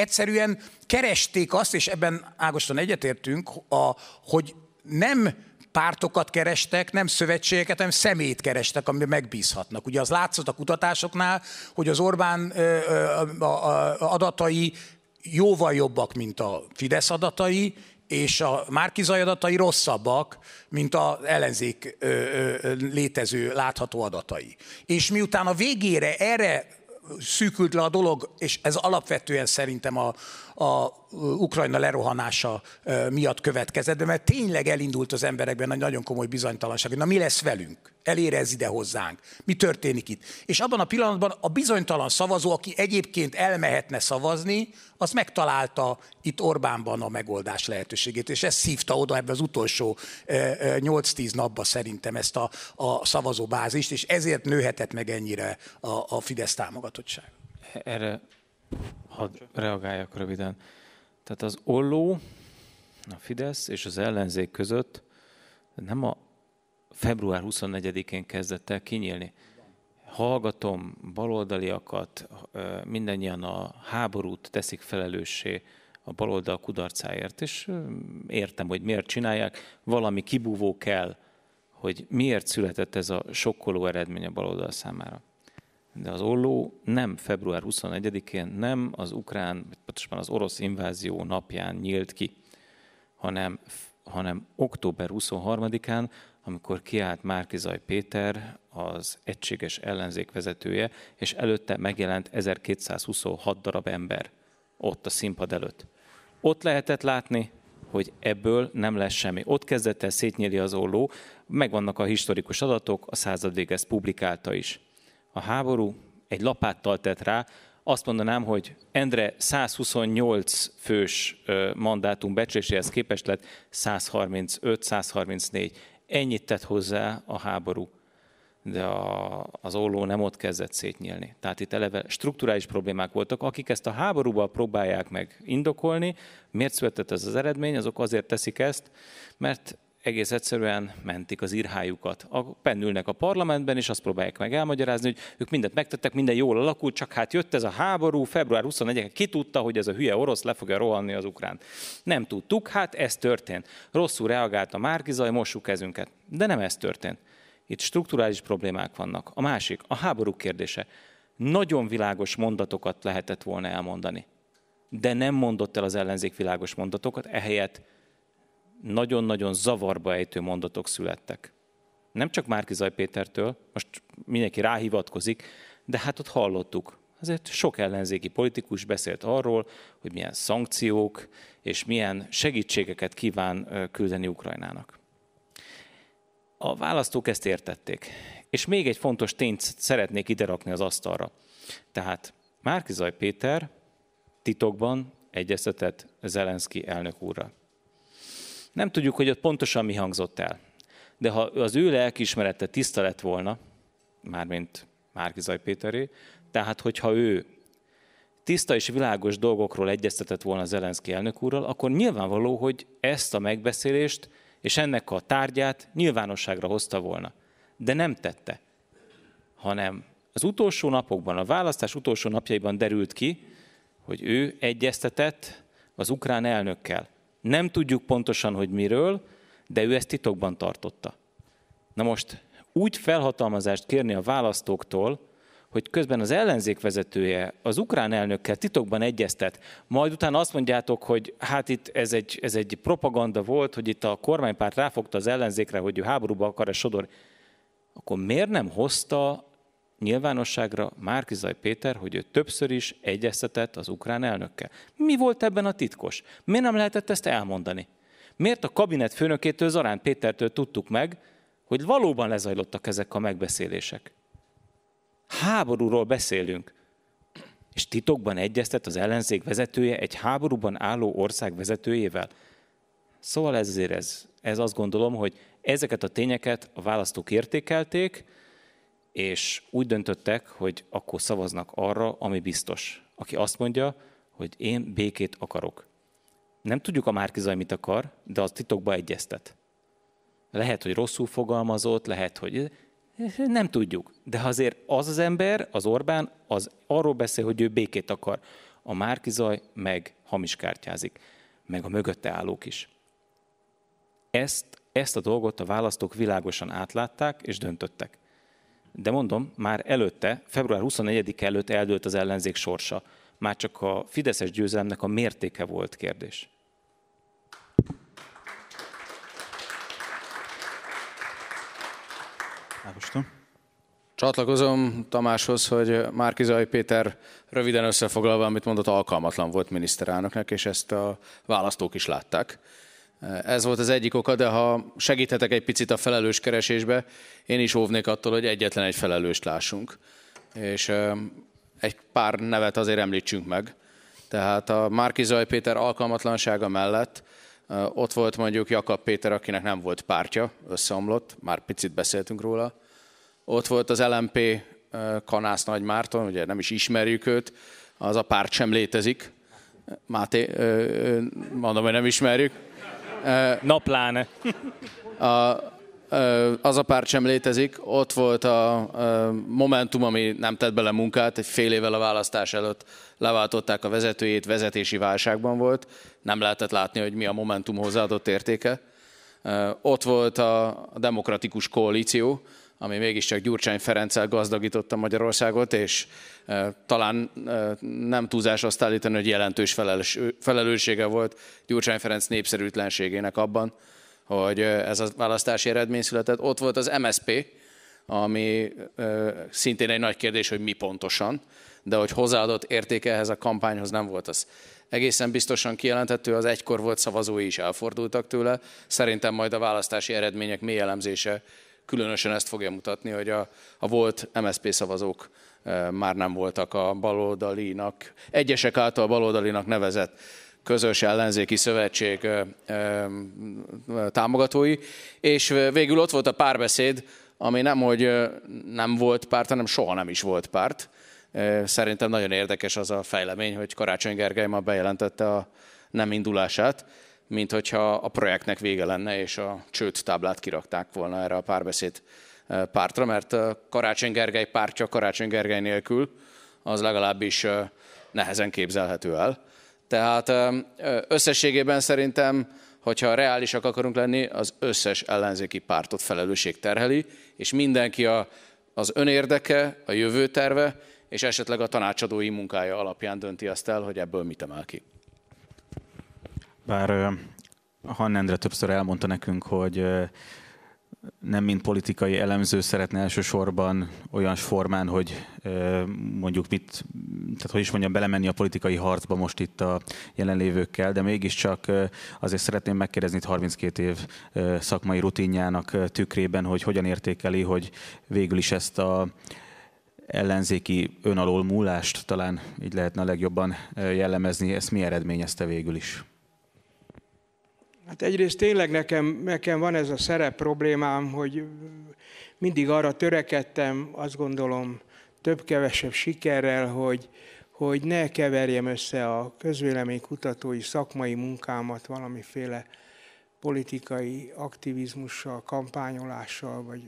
egyszerűen keresték azt, és ebben Ágoston egyetértünk, a, hogy nem pártokat kerestek, nem szövetségeket, hanem szemét kerestek, ami megbízhatnak. Ugye az látszott a kutatásoknál, hogy az Orbán ö, ö, a, a adatai jóval jobbak, mint a Fidesz adatai, és a Márkizaj adatai rosszabbak, mint az ellenzék ö, ö, létező látható adatai. És miután a végére erre szűkült le a dolog, és ez alapvetően szerintem a, a Ukrajna lerohanása miatt következett, de mert tényleg elindult az emberekben egy nagyon komoly bizonytalanság, hogy na mi lesz velünk? Elér ez ide hozzánk? Mi történik itt? És abban a pillanatban a bizonytalan szavazó, aki egyébként elmehetne szavazni, az megtalálta itt Orbánban a megoldás lehetőségét, és ez szívta oda ebbe az utolsó 8-10 napba szerintem ezt a, a szavazóbázist, és ezért nőhetett meg ennyire a, a Fidesz támogatottság. Erre Hadd reagáljak röviden. Tehát az olló, a Fidesz és az ellenzék között nem a február 24-én kezdett el kinyílni. Hallgatom baloldaliakat, mindannyian a háborút teszik felelőssé a baloldal kudarcáért, és értem, hogy miért csinálják, valami kibúvó kell, hogy miért született ez a sokkoló eredmény a baloldal számára de az olló nem február 21-én, nem az ukrán, pontosabban az orosz invázió napján nyílt ki, hanem, hanem október 23-án, amikor kiállt Márkizaj Péter, az egységes ellenzék vezetője, és előtte megjelent 1226 darab ember ott a színpad előtt. Ott lehetett látni, hogy ebből nem lesz semmi. Ott kezdett el szétnyíli az olló, megvannak a historikus adatok, a századvég ezt publikálta is a háború egy lapáttal tett rá, azt mondanám, hogy Endre 128 fős mandátum becsléséhez képest lett 135-134. Ennyit tett hozzá a háború, de a, az olló nem ott kezdett szétnyílni. Tehát itt eleve strukturális problémák voltak. Akik ezt a háborúval próbálják meg indokolni, miért született ez az eredmény, azok azért teszik ezt, mert egész egyszerűen mentik az irhájukat. A pennülnek a parlamentben, és azt próbálják meg elmagyarázni, hogy ők mindent megtettek, minden jól alakult, csak hát jött ez a háború, február 24 en ki tudta, hogy ez a hülye orosz le fogja rohanni az ukrán. Nem tudtuk, hát ez történt. Rosszul reagált a Márkizaj, mossuk kezünket. De nem ez történt. Itt strukturális problémák vannak. A másik, a háború kérdése. Nagyon világos mondatokat lehetett volna elmondani. De nem mondott el az ellenzék világos mondatokat, ehelyett nagyon-nagyon zavarba ejtő mondatok születtek. Nem csak Márkizaj Pétertől, most mindenki ráhivatkozik, de hát ott hallottuk. Azért sok ellenzéki politikus beszélt arról, hogy milyen szankciók és milyen segítségeket kíván küldeni Ukrajnának. A választók ezt értették. És még egy fontos tényt szeretnék ide rakni az asztalra. Tehát Márkizaj Péter titokban egyeztetett Zelenszky elnök úrral. Nem tudjuk, hogy ott pontosan mi hangzott el. De ha az ő lelkiismerete tiszta lett volna, mármint Márki Péteré, tehát hogyha ő tiszta és világos dolgokról egyeztetett volna Zelenszki elnök úrral, akkor nyilvánvaló, hogy ezt a megbeszélést és ennek a tárgyát nyilvánosságra hozta volna. De nem tette, hanem az utolsó napokban, a választás utolsó napjaiban derült ki, hogy ő egyeztetett az ukrán elnökkel. Nem tudjuk pontosan, hogy miről, de ő ezt titokban tartotta. Na most úgy felhatalmazást kérni a választóktól, hogy közben az ellenzék vezetője az ukrán elnökkel titokban egyeztet, majd utána azt mondjátok, hogy hát itt ez egy, ez egy propaganda volt, hogy itt a kormánypárt ráfogta az ellenzékre, hogy ő háborúba akar-e sodor, akkor miért nem hozta nyilvánosságra Márkizaj Péter, hogy ő többször is egyeztetett az ukrán elnökkel. Mi volt ebben a titkos? Miért nem lehetett ezt elmondani? Miért a kabinet főnökétől, Zarán Pétertől tudtuk meg, hogy valóban lezajlottak ezek a megbeszélések? Háborúról beszélünk. És titokban egyeztet az ellenzék vezetője egy háborúban álló ország vezetőjével. Szóval ezért ez, ez azt gondolom, hogy ezeket a tényeket a választók értékelték, és úgy döntöttek, hogy akkor szavaznak arra, ami biztos. Aki azt mondja, hogy én békét akarok. Nem tudjuk a Márkizaj mit akar, de az titokba egyeztet. Lehet, hogy rosszul fogalmazott, lehet, hogy nem tudjuk. De azért az az ember, az Orbán, az arról beszél, hogy ő békét akar. A Márkizaj meg hamiskártyázik, meg a mögötte állók is. Ezt, ezt a dolgot a választók világosan átlátták és döntöttek de mondom, már előtte, február 24 előtt eldőlt az ellenzék sorsa. Már csak a Fideszes győzelemnek a mértéke volt kérdés. Ágoston. Csatlakozom Tamáshoz, hogy Márkizai Péter röviden összefoglalva, amit mondott, alkalmatlan volt miniszterelnöknek, és ezt a választók is látták. Ez volt az egyik oka, de ha segíthetek egy picit a felelős keresésbe, én is óvnék attól, hogy egyetlen egy felelőst lássunk. És egy pár nevet azért említsünk meg. Tehát a Márki Zaj Péter alkalmatlansága mellett ott volt mondjuk Jakab Péter, akinek nem volt pártja, összeomlott, már picit beszéltünk róla. Ott volt az LMP Kanász Nagy Márton, ugye nem is ismerjük őt, az a párt sem létezik. Máté, mondom, hogy nem ismerjük. Napláne. A, az a párt sem létezik. Ott volt a Momentum, ami nem tett bele munkát, egy fél évvel a választás előtt leváltották a vezetőjét, vezetési válságban volt, nem lehetett látni, hogy mi a Momentum hozzáadott értéke. Ott volt a demokratikus koalíció, ami mégiscsak Gyurcsány Ferenccel gazdagította Magyarországot, és talán nem túlzás azt állítani, hogy jelentős felelőssége volt Gyurcsány Ferenc népszerűtlenségének abban, hogy ez a választási eredmény született. Ott volt az MSP, ami szintén egy nagy kérdés, hogy mi pontosan, de hogy hozzáadott értéke ehhez a kampányhoz nem volt az. Egészen biztosan kijelenthető, az egykor volt szavazói is elfordultak tőle. Szerintem majd a választási eredmények mély elemzése különösen ezt fogja mutatni, hogy a, a volt MSP szavazók e, már nem voltak a baloldalinak, egyesek által baloldalinak nevezett közös ellenzéki szövetség e, e, támogatói, és végül ott volt a párbeszéd, ami nem, hogy nem volt párt, hanem soha nem is volt párt. Szerintem nagyon érdekes az a fejlemény, hogy Karácsony Gergely ma bejelentette a nem indulását, mint hogyha a projektnek vége lenne, és a csőd táblát kirakták volna erre a párbeszéd pártra, mert Karácsony Gergely pártja Karácsony Gergely nélkül az legalábbis nehezen képzelhető el. Tehát összességében szerintem, hogyha reálisak akarunk lenni, az összes ellenzéki pártot felelősség terheli, és mindenki a, az önérdeke, a jövőterve, és esetleg a tanácsadói munkája alapján dönti azt el, hogy ebből mit emel ki. Bár Hannendre többször elmondta nekünk, hogy nem mint politikai elemző szeretne elsősorban olyan formán, hogy mondjuk mit, tehát hogy is mondjam, belemenni a politikai harcba most itt a jelenlévőkkel, de mégiscsak azért szeretném megkérdezni itt 32 év szakmai rutinjának tükrében, hogy hogyan értékeli, hogy végül is ezt a ellenzéki önalól múlást talán így lehetne a legjobban jellemezni, ezt mi eredményezte végül is? Hát egyrészt tényleg nekem, nekem van ez a szerep problémám, hogy mindig arra törekedtem, azt gondolom, több-kevesebb sikerrel, hogy, hogy ne keverjem össze a közvéleménykutatói szakmai munkámat valamiféle politikai aktivizmussal, kampányolással, vagy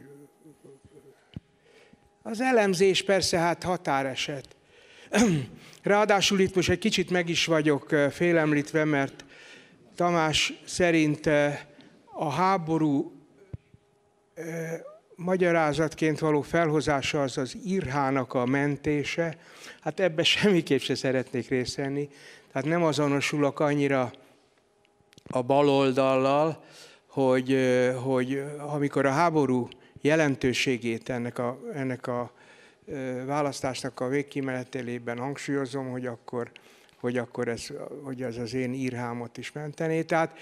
az elemzés persze hát határeset. [clears throat] Ráadásul itt most egy kicsit meg is vagyok félemlítve, mert Tamás szerint eh, a háború eh, magyarázatként való felhozása az az írhának a mentése, hát ebbe [laughs] semmiképp se szeretnék részt venni. Tehát nem azonosulok annyira a baloldallal, hogy, eh, hogy amikor a háború jelentőségét ennek a, ennek a választásnak a végkimenetelében hangsúlyozom, hogy akkor hogy akkor ez, hogy ez az én írhámot is mentené. Tehát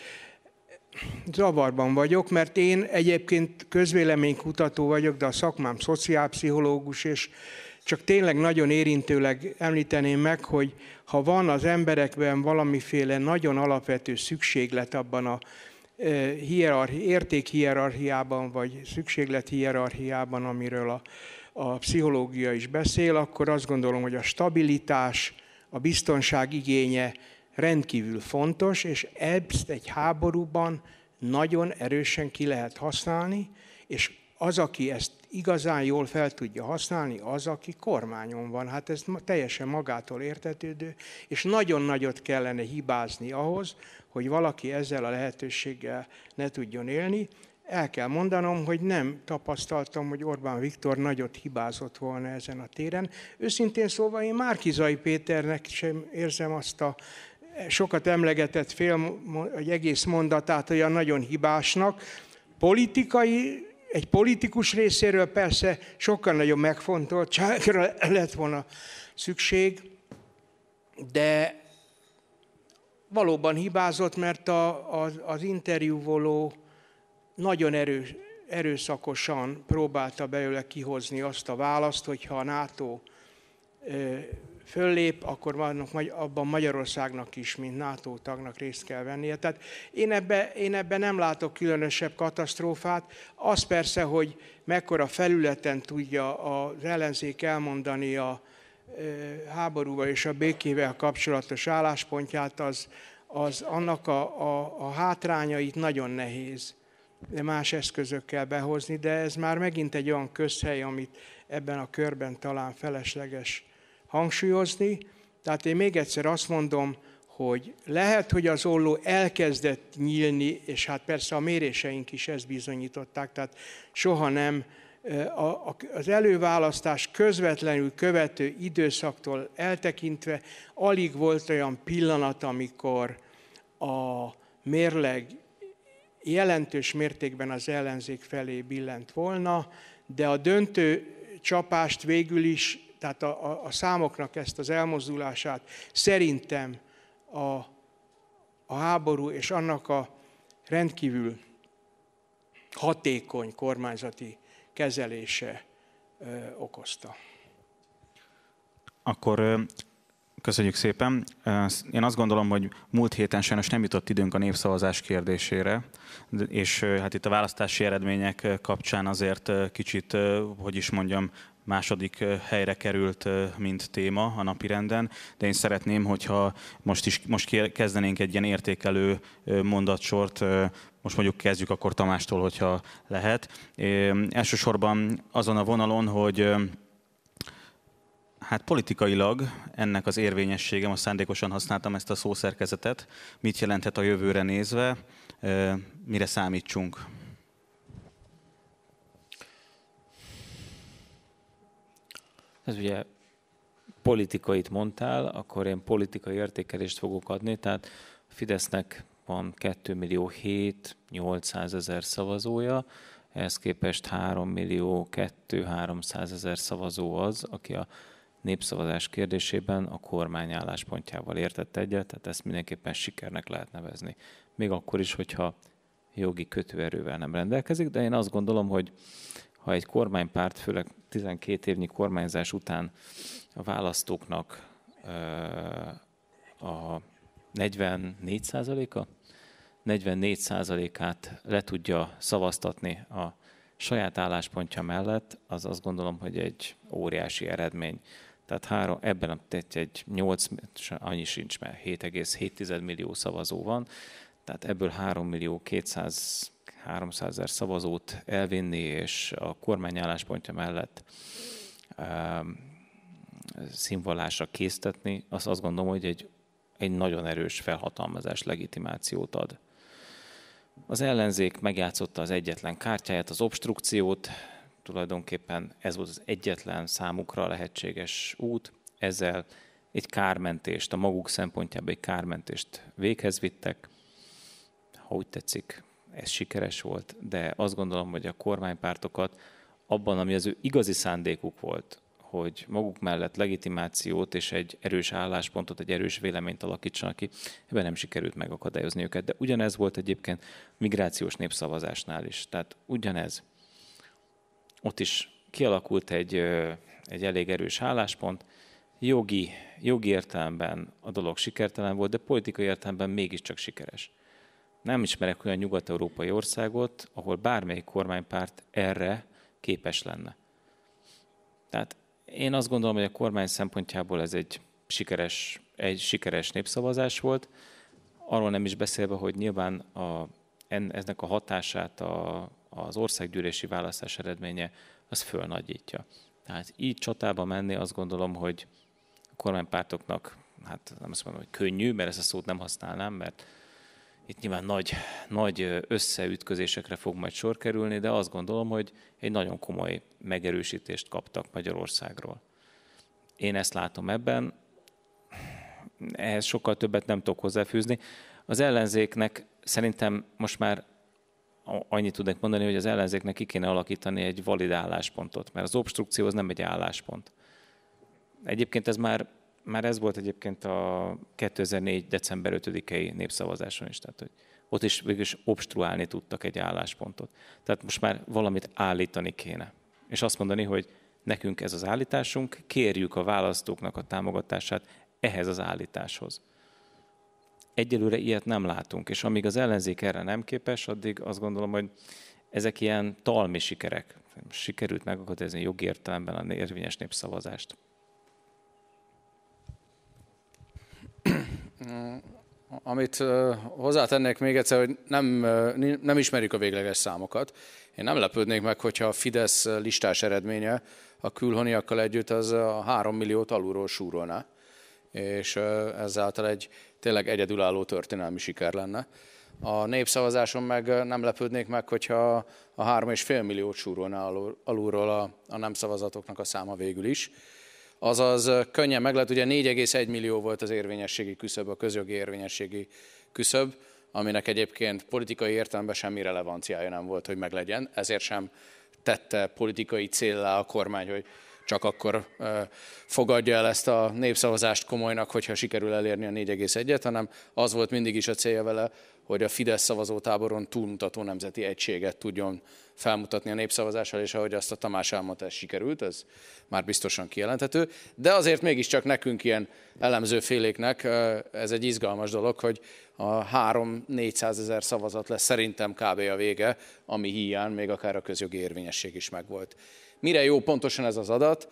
zavarban vagyok, mert én egyébként közvéleménykutató vagyok, de a szakmám szociálpszichológus, és csak tényleg nagyon érintőleg említeném meg, hogy ha van az emberekben valamiféle nagyon alapvető szükséglet abban a e, értékhierarchiában, vagy szükséglethierarchiában, amiről a, a pszichológia is beszél, akkor azt gondolom, hogy a stabilitás, a biztonság igénye rendkívül fontos, és ezt egy háborúban nagyon erősen ki lehet használni, és az, aki ezt igazán jól fel tudja használni, az, aki kormányon van. Hát ez teljesen magától értetődő, és nagyon nagyot kellene hibázni ahhoz, hogy valaki ezzel a lehetőséggel ne tudjon élni el kell mondanom, hogy nem tapasztaltam, hogy Orbán Viktor nagyot hibázott volna ezen a téren. Őszintén szóval én Márkizai Péternek sem érzem azt a sokat emlegetett fél, egy egész mondatát olyan nagyon hibásnak. Politikai, egy politikus részéről persze sokkal nagyobb megfontoltságra lett volna szükség, de valóban hibázott, mert a, a, az interjúvoló nagyon erős, erőszakosan próbálta belőle kihozni azt a választ, hogy ha a NATO föllép, akkor vannak, abban Magyarországnak is, mint NATO tagnak részt kell vennie. Tehát én ebben én ebbe nem látok különösebb katasztrófát. Az persze, hogy mekkora felületen tudja az ellenzék elmondani a háborúval és a békével kapcsolatos álláspontját, az, az annak a, a, a hátrányait nagyon nehéz más eszközökkel behozni, de ez már megint egy olyan közhely, amit ebben a körben talán felesleges hangsúlyozni. Tehát én még egyszer azt mondom, hogy lehet, hogy az olló elkezdett nyílni, és hát persze a méréseink is ezt bizonyították, tehát soha nem az előválasztás közvetlenül követő időszaktól eltekintve alig volt olyan pillanat, amikor a mérleg jelentős mértékben az ellenzék felé billent volna, de a döntő csapást végül is, tehát a, a, a számoknak ezt az elmozdulását szerintem a, a háború és annak a rendkívül hatékony kormányzati kezelése ö, okozta. Akkor Köszönjük szépen. Én azt gondolom, hogy múlt héten sajnos nem jutott időnk a népszavazás kérdésére, és hát itt a választási eredmények kapcsán azért kicsit, hogy is mondjam, második helyre került, mint téma a renden, de én szeretném, hogyha most is most kezdenénk egy ilyen értékelő mondatsort, most mondjuk kezdjük akkor Tamástól, hogyha lehet. Elsősorban azon a vonalon, hogy Hát politikailag ennek az érvényessége, most szándékosan használtam ezt a szószerkezetet, mit jelenthet a jövőre nézve, mire számítsunk? Ez ugye politikait mondtál, akkor én politikai értékelést fogok adni, tehát Fidesznek van 2 millió 7 800 ezer szavazója, ehhez képest 3 millió 2 300 ezer szavazó az, aki a népszavazás kérdésében a kormány álláspontjával értett egyet, tehát ezt mindenképpen sikernek lehet nevezni. Még akkor is, hogyha jogi kötőerővel nem rendelkezik, de én azt gondolom, hogy ha egy kormánypárt, főleg 12 évnyi kormányzás után a választóknak a 44%-a, 44%-át le tudja szavaztatni a saját álláspontja mellett, az azt gondolom, hogy egy óriási eredmény. Tehát három, ebben a tett egy 8, annyi sincs, mert 7,7 millió szavazó van, tehát ebből 3 millió 200 300 ezer szavazót elvinni, és a kormány álláspontja mellett um, színvallásra késztetni, azt azt gondolom, hogy egy, egy nagyon erős felhatalmazás legitimációt ad. Az ellenzék megjátszotta az egyetlen kártyáját, az obstrukciót, tulajdonképpen ez volt az egyetlen számukra lehetséges út, ezzel egy kármentést, a maguk szempontjából egy kármentést véghez vittek, ha úgy tetszik, ez sikeres volt, de azt gondolom, hogy a kormánypártokat abban, ami az ő igazi szándékuk volt, hogy maguk mellett legitimációt és egy erős álláspontot, egy erős véleményt alakítsanak ki, ebben nem sikerült megakadályozni őket. De ugyanez volt egyébként migrációs népszavazásnál is. Tehát ugyanez ott is kialakult egy, egy elég erős álláspont. Jogi, jogi értelemben a dolog sikertelen volt, de politikai értelemben mégiscsak sikeres. Nem ismerek olyan nyugat-európai országot, ahol bármelyik kormánypárt erre képes lenne. Tehát én azt gondolom, hogy a kormány szempontjából ez egy sikeres, egy sikeres népszavazás volt. Arról nem is beszélve, hogy nyilván a, ennek a hatását a, az országgyűlési választás eredménye, az fölnagyítja. Tehát így csatába menni azt gondolom, hogy a kormánypártoknak, hát nem azt mondom, hogy könnyű, mert ezt a szót nem használnám, mert itt nyilván nagy, nagy összeütközésekre fog majd sor kerülni, de azt gondolom, hogy egy nagyon komoly megerősítést kaptak Magyarországról. Én ezt látom ebben, ehhez sokkal többet nem tudok hozzáfűzni. Az ellenzéknek szerintem most már annyit tudnék mondani, hogy az ellenzéknek ki kéne alakítani egy valid álláspontot, mert az obstrukció az nem egy álláspont. Egyébként ez már, már ez volt egyébként a 2004. december 5-i népszavazáson is, tehát hogy ott is végül is obstruálni tudtak egy álláspontot. Tehát most már valamit állítani kéne. És azt mondani, hogy nekünk ez az állításunk, kérjük a választóknak a támogatását ehhez az állításhoz. Egyelőre ilyet nem látunk, és amíg az ellenzék erre nem képes, addig azt gondolom, hogy ezek ilyen talmi sikerek. Sikerült megakadályozni jogi értelemben a érvényes népszavazást. [clears throat] Amit hozzátennék még egyszer, hogy nem, nem ismerjük a végleges számokat. Én nem lepődnék meg, hogyha a Fidesz listás eredménye a külhoniakkal együtt az a 3 milliót alulról súrolná, és ezáltal egy tényleg egyedülálló történelmi siker lenne. A népszavazáson meg nem lepődnék meg, hogyha a 3,5 milliót súrolna alulról a, a nem szavazatoknak a száma végül is. Azaz könnyen meg lehet, ugye 4,1 millió volt az érvényességi küszöb, a közjogi érvényességi küszöb, aminek egyébként politikai értelemben semmi relevanciája nem volt, hogy meglegyen, ezért sem tette politikai célá a kormány, hogy csak akkor fogadja el ezt a népszavazást komolynak, hogyha sikerül elérni a 4,1-et, hanem az volt mindig is a célja vele, hogy a Fidesz szavazótáboron túlmutató nemzeti egységet tudjon felmutatni a népszavazással, és ahogy azt a Tamás elmondta, ez sikerült, ez már biztosan kijelenthető. De azért mégiscsak nekünk ilyen elemző féléknek ez egy izgalmas dolog, hogy a 3-400 ezer szavazat lesz szerintem kb. a vége, ami hiány még akár a közjogi érvényesség is megvolt. Mire jó pontosan ez az adat?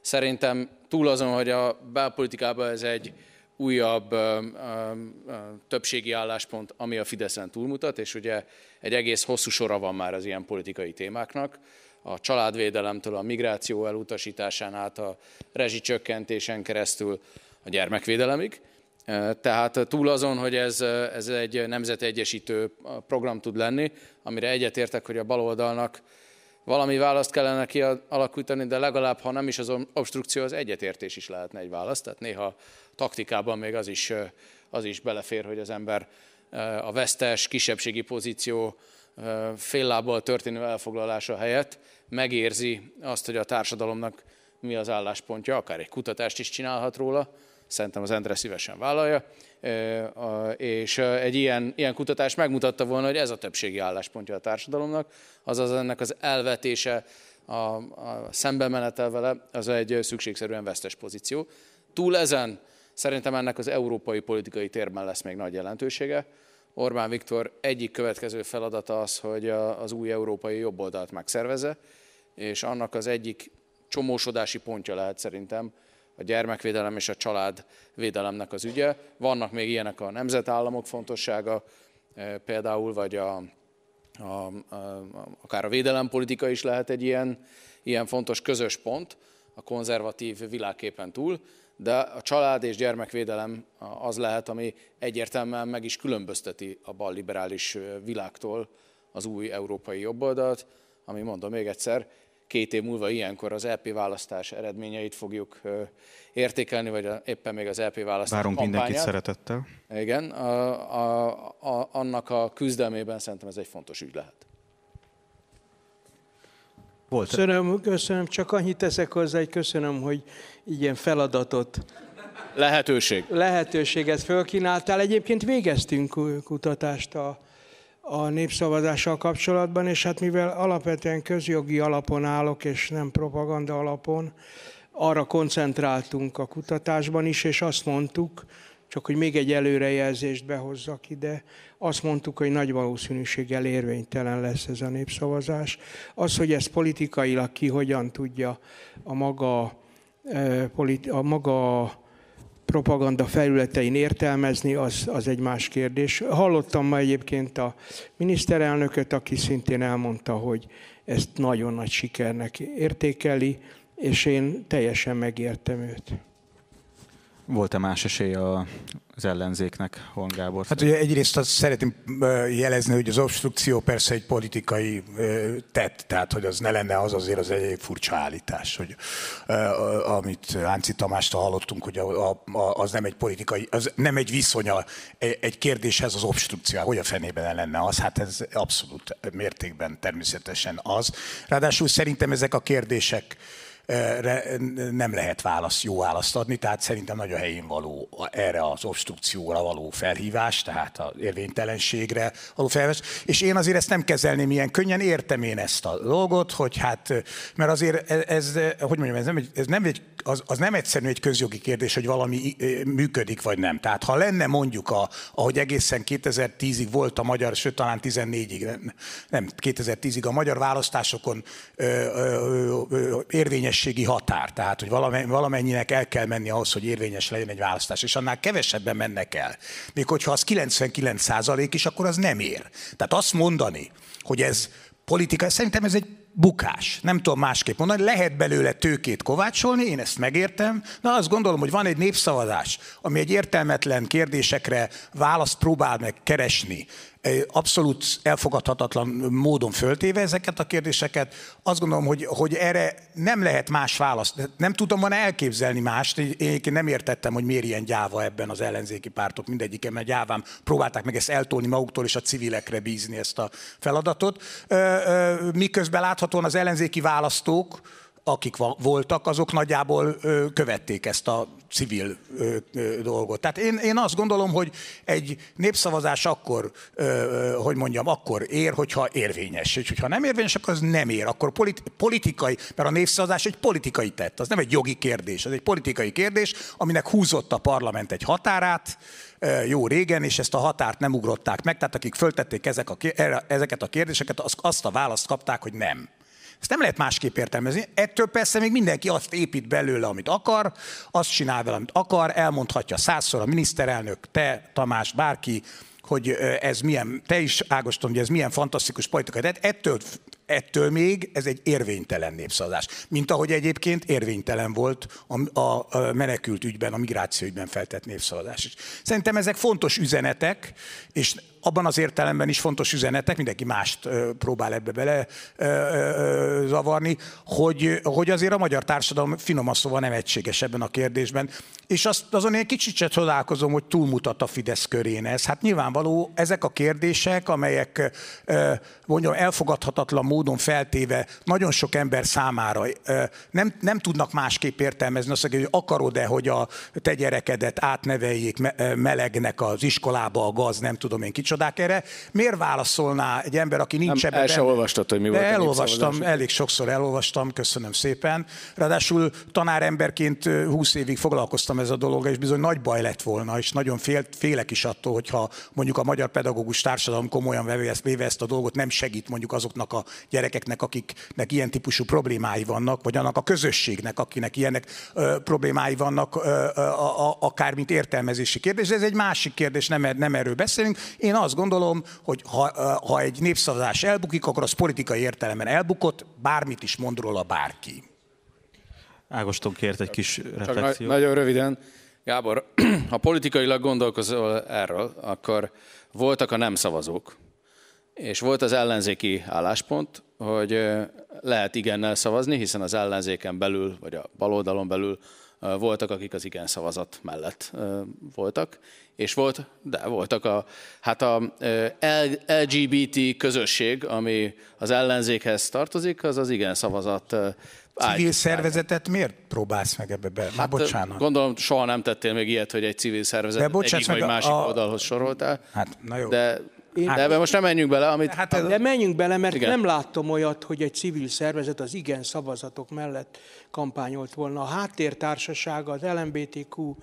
Szerintem túl azon, hogy a belpolitikában ez egy újabb ö, ö, többségi álláspont, ami a Fideszen túlmutat, és ugye egy egész hosszú sora van már az ilyen politikai témáknak, a családvédelemtől a migráció elutasításán át a rezsicsökkentésen keresztül a gyermekvédelemig. Tehát túl azon, hogy ez, ez egy nemzetegyesítő program tud lenni, amire egyetértek, hogy a baloldalnak valami választ kellene kialakítani, de legalább, ha nem is az obstrukció, az egyetértés is lehetne egy választ. Tehát néha taktikában még az is, az is belefér, hogy az ember a vesztes, kisebbségi pozíció fél lábbal történő elfoglalása helyett megérzi azt, hogy a társadalomnak mi az álláspontja, akár egy kutatást is csinálhat róla, szerintem az Endre szívesen vállalja, és egy ilyen, ilyen kutatás megmutatta volna, hogy ez a többségi álláspontja a társadalomnak, azaz ennek az elvetése, a, a szembe menetel vele, az egy szükségszerűen vesztes pozíció. Túl ezen szerintem ennek az európai politikai térben lesz még nagy jelentősége. Orbán Viktor egyik következő feladata az, hogy az új európai jobboldalt megszervezze, és annak az egyik csomósodási pontja lehet szerintem a gyermekvédelem és a családvédelemnek az ügye. Vannak még ilyenek a nemzetállamok fontossága, eh, például, vagy a, a, a, akár a védelempolitika is lehet egy ilyen, ilyen fontos közös pont a konzervatív világképen túl, de a család és gyermekvédelem az lehet, ami egyértelműen meg is különbözteti a balliberális eh, világtól az új európai jobboldalt, ami mondom még egyszer, két év múlva ilyenkor az LP e választás eredményeit fogjuk értékelni, vagy éppen még az LP e választás Várunk kampányát. mindenkit szeretettel. Igen, a, a, a, annak a küzdelmében szerintem ez egy fontos ügy lehet. Volt. Köszönöm, köszönöm, csak annyit teszek hozzá, hogy köszönöm, hogy ilyen feladatot Lehetőség. Lehetőséget fölkínáltál. Egyébként végeztünk kutatást a a népszavazással kapcsolatban, és hát mivel alapvetően közjogi alapon állok, és nem propaganda alapon, arra koncentráltunk a kutatásban is, és azt mondtuk, csak hogy még egy előrejelzést behozzak ide, azt mondtuk, hogy nagy valószínűséggel érvénytelen lesz ez a népszavazás. Az, hogy ez politikailag ki hogyan tudja a maga, eh, a maga propaganda felületein értelmezni, az, az egy más kérdés. Hallottam ma egyébként a miniszterelnököt, aki szintén elmondta, hogy ezt nagyon nagy sikernek értékeli, és én teljesen megértem őt volt-e más esély a, az ellenzéknek, Hon Gábor? Hát ugye egyrészt azt szeretném jelezni, hogy az obstrukció persze egy politikai tett, tehát hogy az ne lenne az azért az egy furcsa állítás, hogy amit Ánci Tamástól hallottunk, hogy a, a, az nem egy politikai, az nem egy viszonya e- egy kérdéshez az obstrukció, hogy a fenében lenne az, hát ez abszolút mértékben természetesen az. Ráadásul szerintem ezek a kérdések nem lehet válasz, jó választ adni, tehát szerintem nagyon helyén való erre az obstrukcióra való felhívás, tehát az érvénytelenségre való felhívás. És én azért ezt nem kezelném ilyen könnyen, értem én ezt a dolgot, hogy hát, mert azért e, ez, e, hogy mondjam, ez nem, egy, ez nem egy, az, az nem egyszerű egy közjogi kérdés, hogy valami működik vagy nem. Tehát ha lenne mondjuk, a, ahogy egészen 2010-ig volt a magyar, sőt talán 14-ig, nem, 2010-ig a magyar választásokon érvényes érvényességi határ, tehát hogy valamennyinek el kell menni ahhoz, hogy érvényes legyen egy választás, és annál kevesebben mennek el. Még hogyha az 99 is, akkor az nem ér. Tehát azt mondani, hogy ez politika, szerintem ez egy bukás. Nem tudom másképp mondani, lehet belőle tőkét kovácsolni, én ezt megértem. Na azt gondolom, hogy van egy népszavazás, ami egy értelmetlen kérdésekre választ próbál meg keresni abszolút elfogadhatatlan módon föltéve ezeket a kérdéseket. Azt gondolom, hogy, hogy erre nem lehet más választ. Nem tudom van elképzelni mást. Én nem értettem, hogy miért ilyen gyáva ebben az ellenzéki pártok mindegyike, mert gyáván próbálták meg ezt eltolni maguktól és a civilekre bízni ezt a feladatot. Miközben láthatóan az ellenzéki választók, akik voltak, azok nagyjából követték ezt a civil dolgot. Tehát én, én azt gondolom, hogy egy népszavazás akkor, hogy mondjam, akkor ér, hogyha érvényes. És hogyha nem érvényes, akkor az nem ér. Akkor politikai, mert a népszavazás egy politikai tett, az nem egy jogi kérdés, az egy politikai kérdés, aminek húzott a parlament egy határát, jó régen, és ezt a határt nem ugrották meg. Tehát akik föltették ezek a, ezeket a kérdéseket, azt a választ kapták, hogy nem. Ezt nem lehet másképp értelmezni. Ettől persze még mindenki azt épít belőle, amit akar, azt csinál vele, amit akar, elmondhatja százszor a miniszterelnök, te, Tamás, bárki, hogy ez milyen, te is Ágoston, hogy ez milyen fantasztikus politika. ettől Ettől még ez egy érvénytelen népszavazás. Mint ahogy egyébként érvénytelen volt a, a, a menekült ügyben, a migráció ügyben feltett népszavazás is. Szerintem ezek fontos üzenetek, és abban az értelemben is fontos üzenetek, mindenki mást próbál ebbe bele zavarni, hogy, hogy azért a magyar társadalom finoman szóval nem egységes ebben a kérdésben. És azt, azon én kicsit se csodálkozom, hogy túlmutat a Fidesz körén ez. Hát nyilvánvaló ezek a kérdések, amelyek mondjam elfogadhatatlan módon módon feltéve nagyon sok ember számára nem, nem tudnak másképp értelmezni azt, hogy akarod-e, hogy a te gyerekedet átneveljék melegnek az iskolába, a gaz, nem tudom én kicsodák erre. Miért válaszolná egy ember, aki nincs ebben? El sem olvastad, hogy mi volt. Elolvastam, elég sokszor elolvastam, köszönöm szépen. Ráadásul tanáremberként 20 évig foglalkoztam ez a dolog, és bizony nagy baj lett volna, és nagyon fél, félek is attól, hogyha mondjuk a magyar pedagógus társadalom komolyan véve ezt a dolgot, nem segít mondjuk azoknak a gyerekeknek, akiknek ilyen típusú problémái vannak, vagy annak a közösségnek, akinek ilyenek ö, problémái vannak, ö, a, a, akár mint értelmezési kérdés. De ez egy másik kérdés, nem, er-, nem erről beszélünk. Én azt gondolom, hogy ha, ha egy népszavazás elbukik, akkor az politikai értelemben elbukott, bármit is mond róla bárki. Ágoston kért egy kis reflexiót. Nagy, nagyon röviden. Gábor, [clears throat] ha politikailag gondolkozol erről, akkor voltak a nem szavazók, és volt az ellenzéki álláspont, hogy lehet igennel szavazni, hiszen az ellenzéken belül, vagy a baloldalon belül voltak, akik az igen szavazat mellett voltak, és volt, de voltak a, hát a LGBT közösség, ami az ellenzékhez tartozik, az az igen szavazat Civil szervezetet miért próbálsz meg ebbe be? Már hát, bocsánat. Gondolom, soha nem tettél még ilyet, hogy egy civil szervezet egyik vagy másik a... oldalhoz soroltál. Hát, na jó. De én... Hát, de ebben most nem menjünk bele, amit... Hát ez... De menjünk bele, mert igen. nem láttam olyat, hogy egy civil szervezet az igen szavazatok mellett kampányolt volna. A háttértársaság az LMBTQ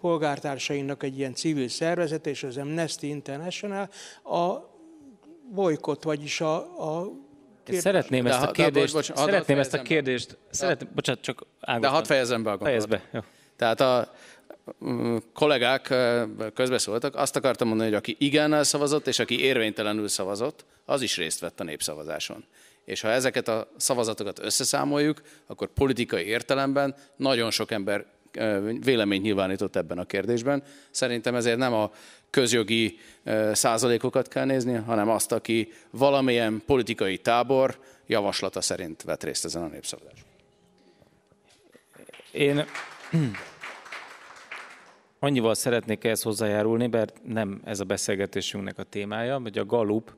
polgártársainak egy ilyen civil szervezet, és az Amnesty International a bolykot, vagyis a, a Kérdés. Szeretném ezt a kérdést, de, de, bocs, szeretném ezt a kérdést, szeretném, bocsánat, csak ágottam. De hadd fejezem be akkor. Fejezd be, jó. Tehát a, kollégák közbeszóltak, azt akartam mondani, hogy aki igennel szavazott, és aki érvénytelenül szavazott, az is részt vett a népszavazáson. És ha ezeket a szavazatokat összeszámoljuk, akkor politikai értelemben nagyon sok ember véleményt nyilvánított ebben a kérdésben. Szerintem ezért nem a közjogi százalékokat kell nézni, hanem azt, aki valamilyen politikai tábor javaslata szerint vett részt ezen a népszavazáson. Én annyival szeretnék ehhez hozzájárulni, mert nem ez a beszélgetésünknek a témája, hogy a Gallup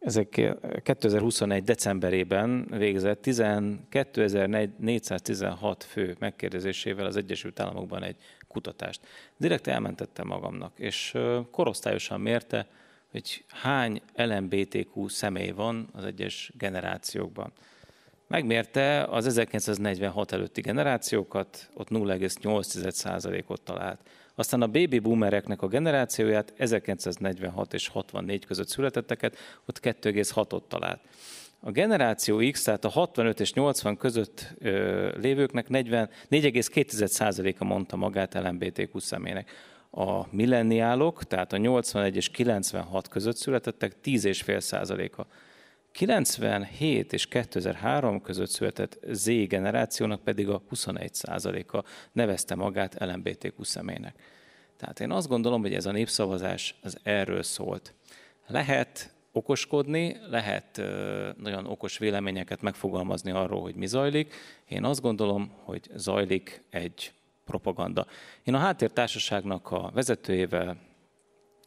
ezek 2021. decemberében végzett 12.416 fő megkérdezésével az Egyesült Államokban egy kutatást. Direkt elmentettem magamnak, és korosztályosan mérte, hogy hány LMBTQ személy van az egyes generációkban. Megmérte az 1946 előtti generációkat, ott 0,8%-ot talált. Aztán a baby boomereknek a generációját, 1946 és 64 között születetteket, ott 2,6-ot talált. A generáció X, tehát a 65 és 80 között ö, lévőknek 4,2%-a mondta magát LMBTQ személynek. A milleniálok, tehát a 81 és 96 között születettek 10,5%-a 97 és 2003 között született Z generációnak pedig a 21%-a nevezte magát LMBTQ személynek. Tehát én azt gondolom, hogy ez a népszavazás az erről szólt. Lehet okoskodni, lehet nagyon okos véleményeket megfogalmazni arról, hogy mi zajlik. Én azt gondolom, hogy zajlik egy propaganda. Én a háttértársaságnak a vezetőjével,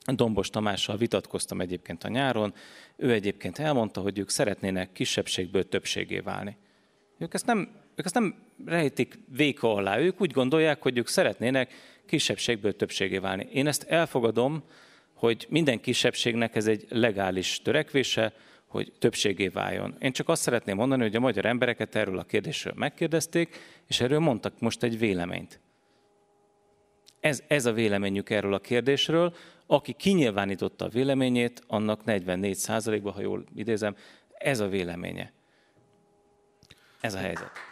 Dombos Tamással vitatkoztam egyébként a nyáron, ő egyébként elmondta, hogy ők szeretnének kisebbségből többségé válni. Ők ezt nem, ők ezt nem rejtik véka alá, ők úgy gondolják, hogy ők szeretnének kisebbségből többségé válni. Én ezt elfogadom, hogy minden kisebbségnek ez egy legális törekvése, hogy többségé váljon. Én csak azt szeretném mondani, hogy a magyar embereket erről a kérdésről megkérdezték, és erről mondtak most egy véleményt. Ez, ez a véleményük erről a kérdésről, aki kinyilvánította a véleményét, annak 44 ban ha jól idézem, ez a véleménye. Ez a helyzet.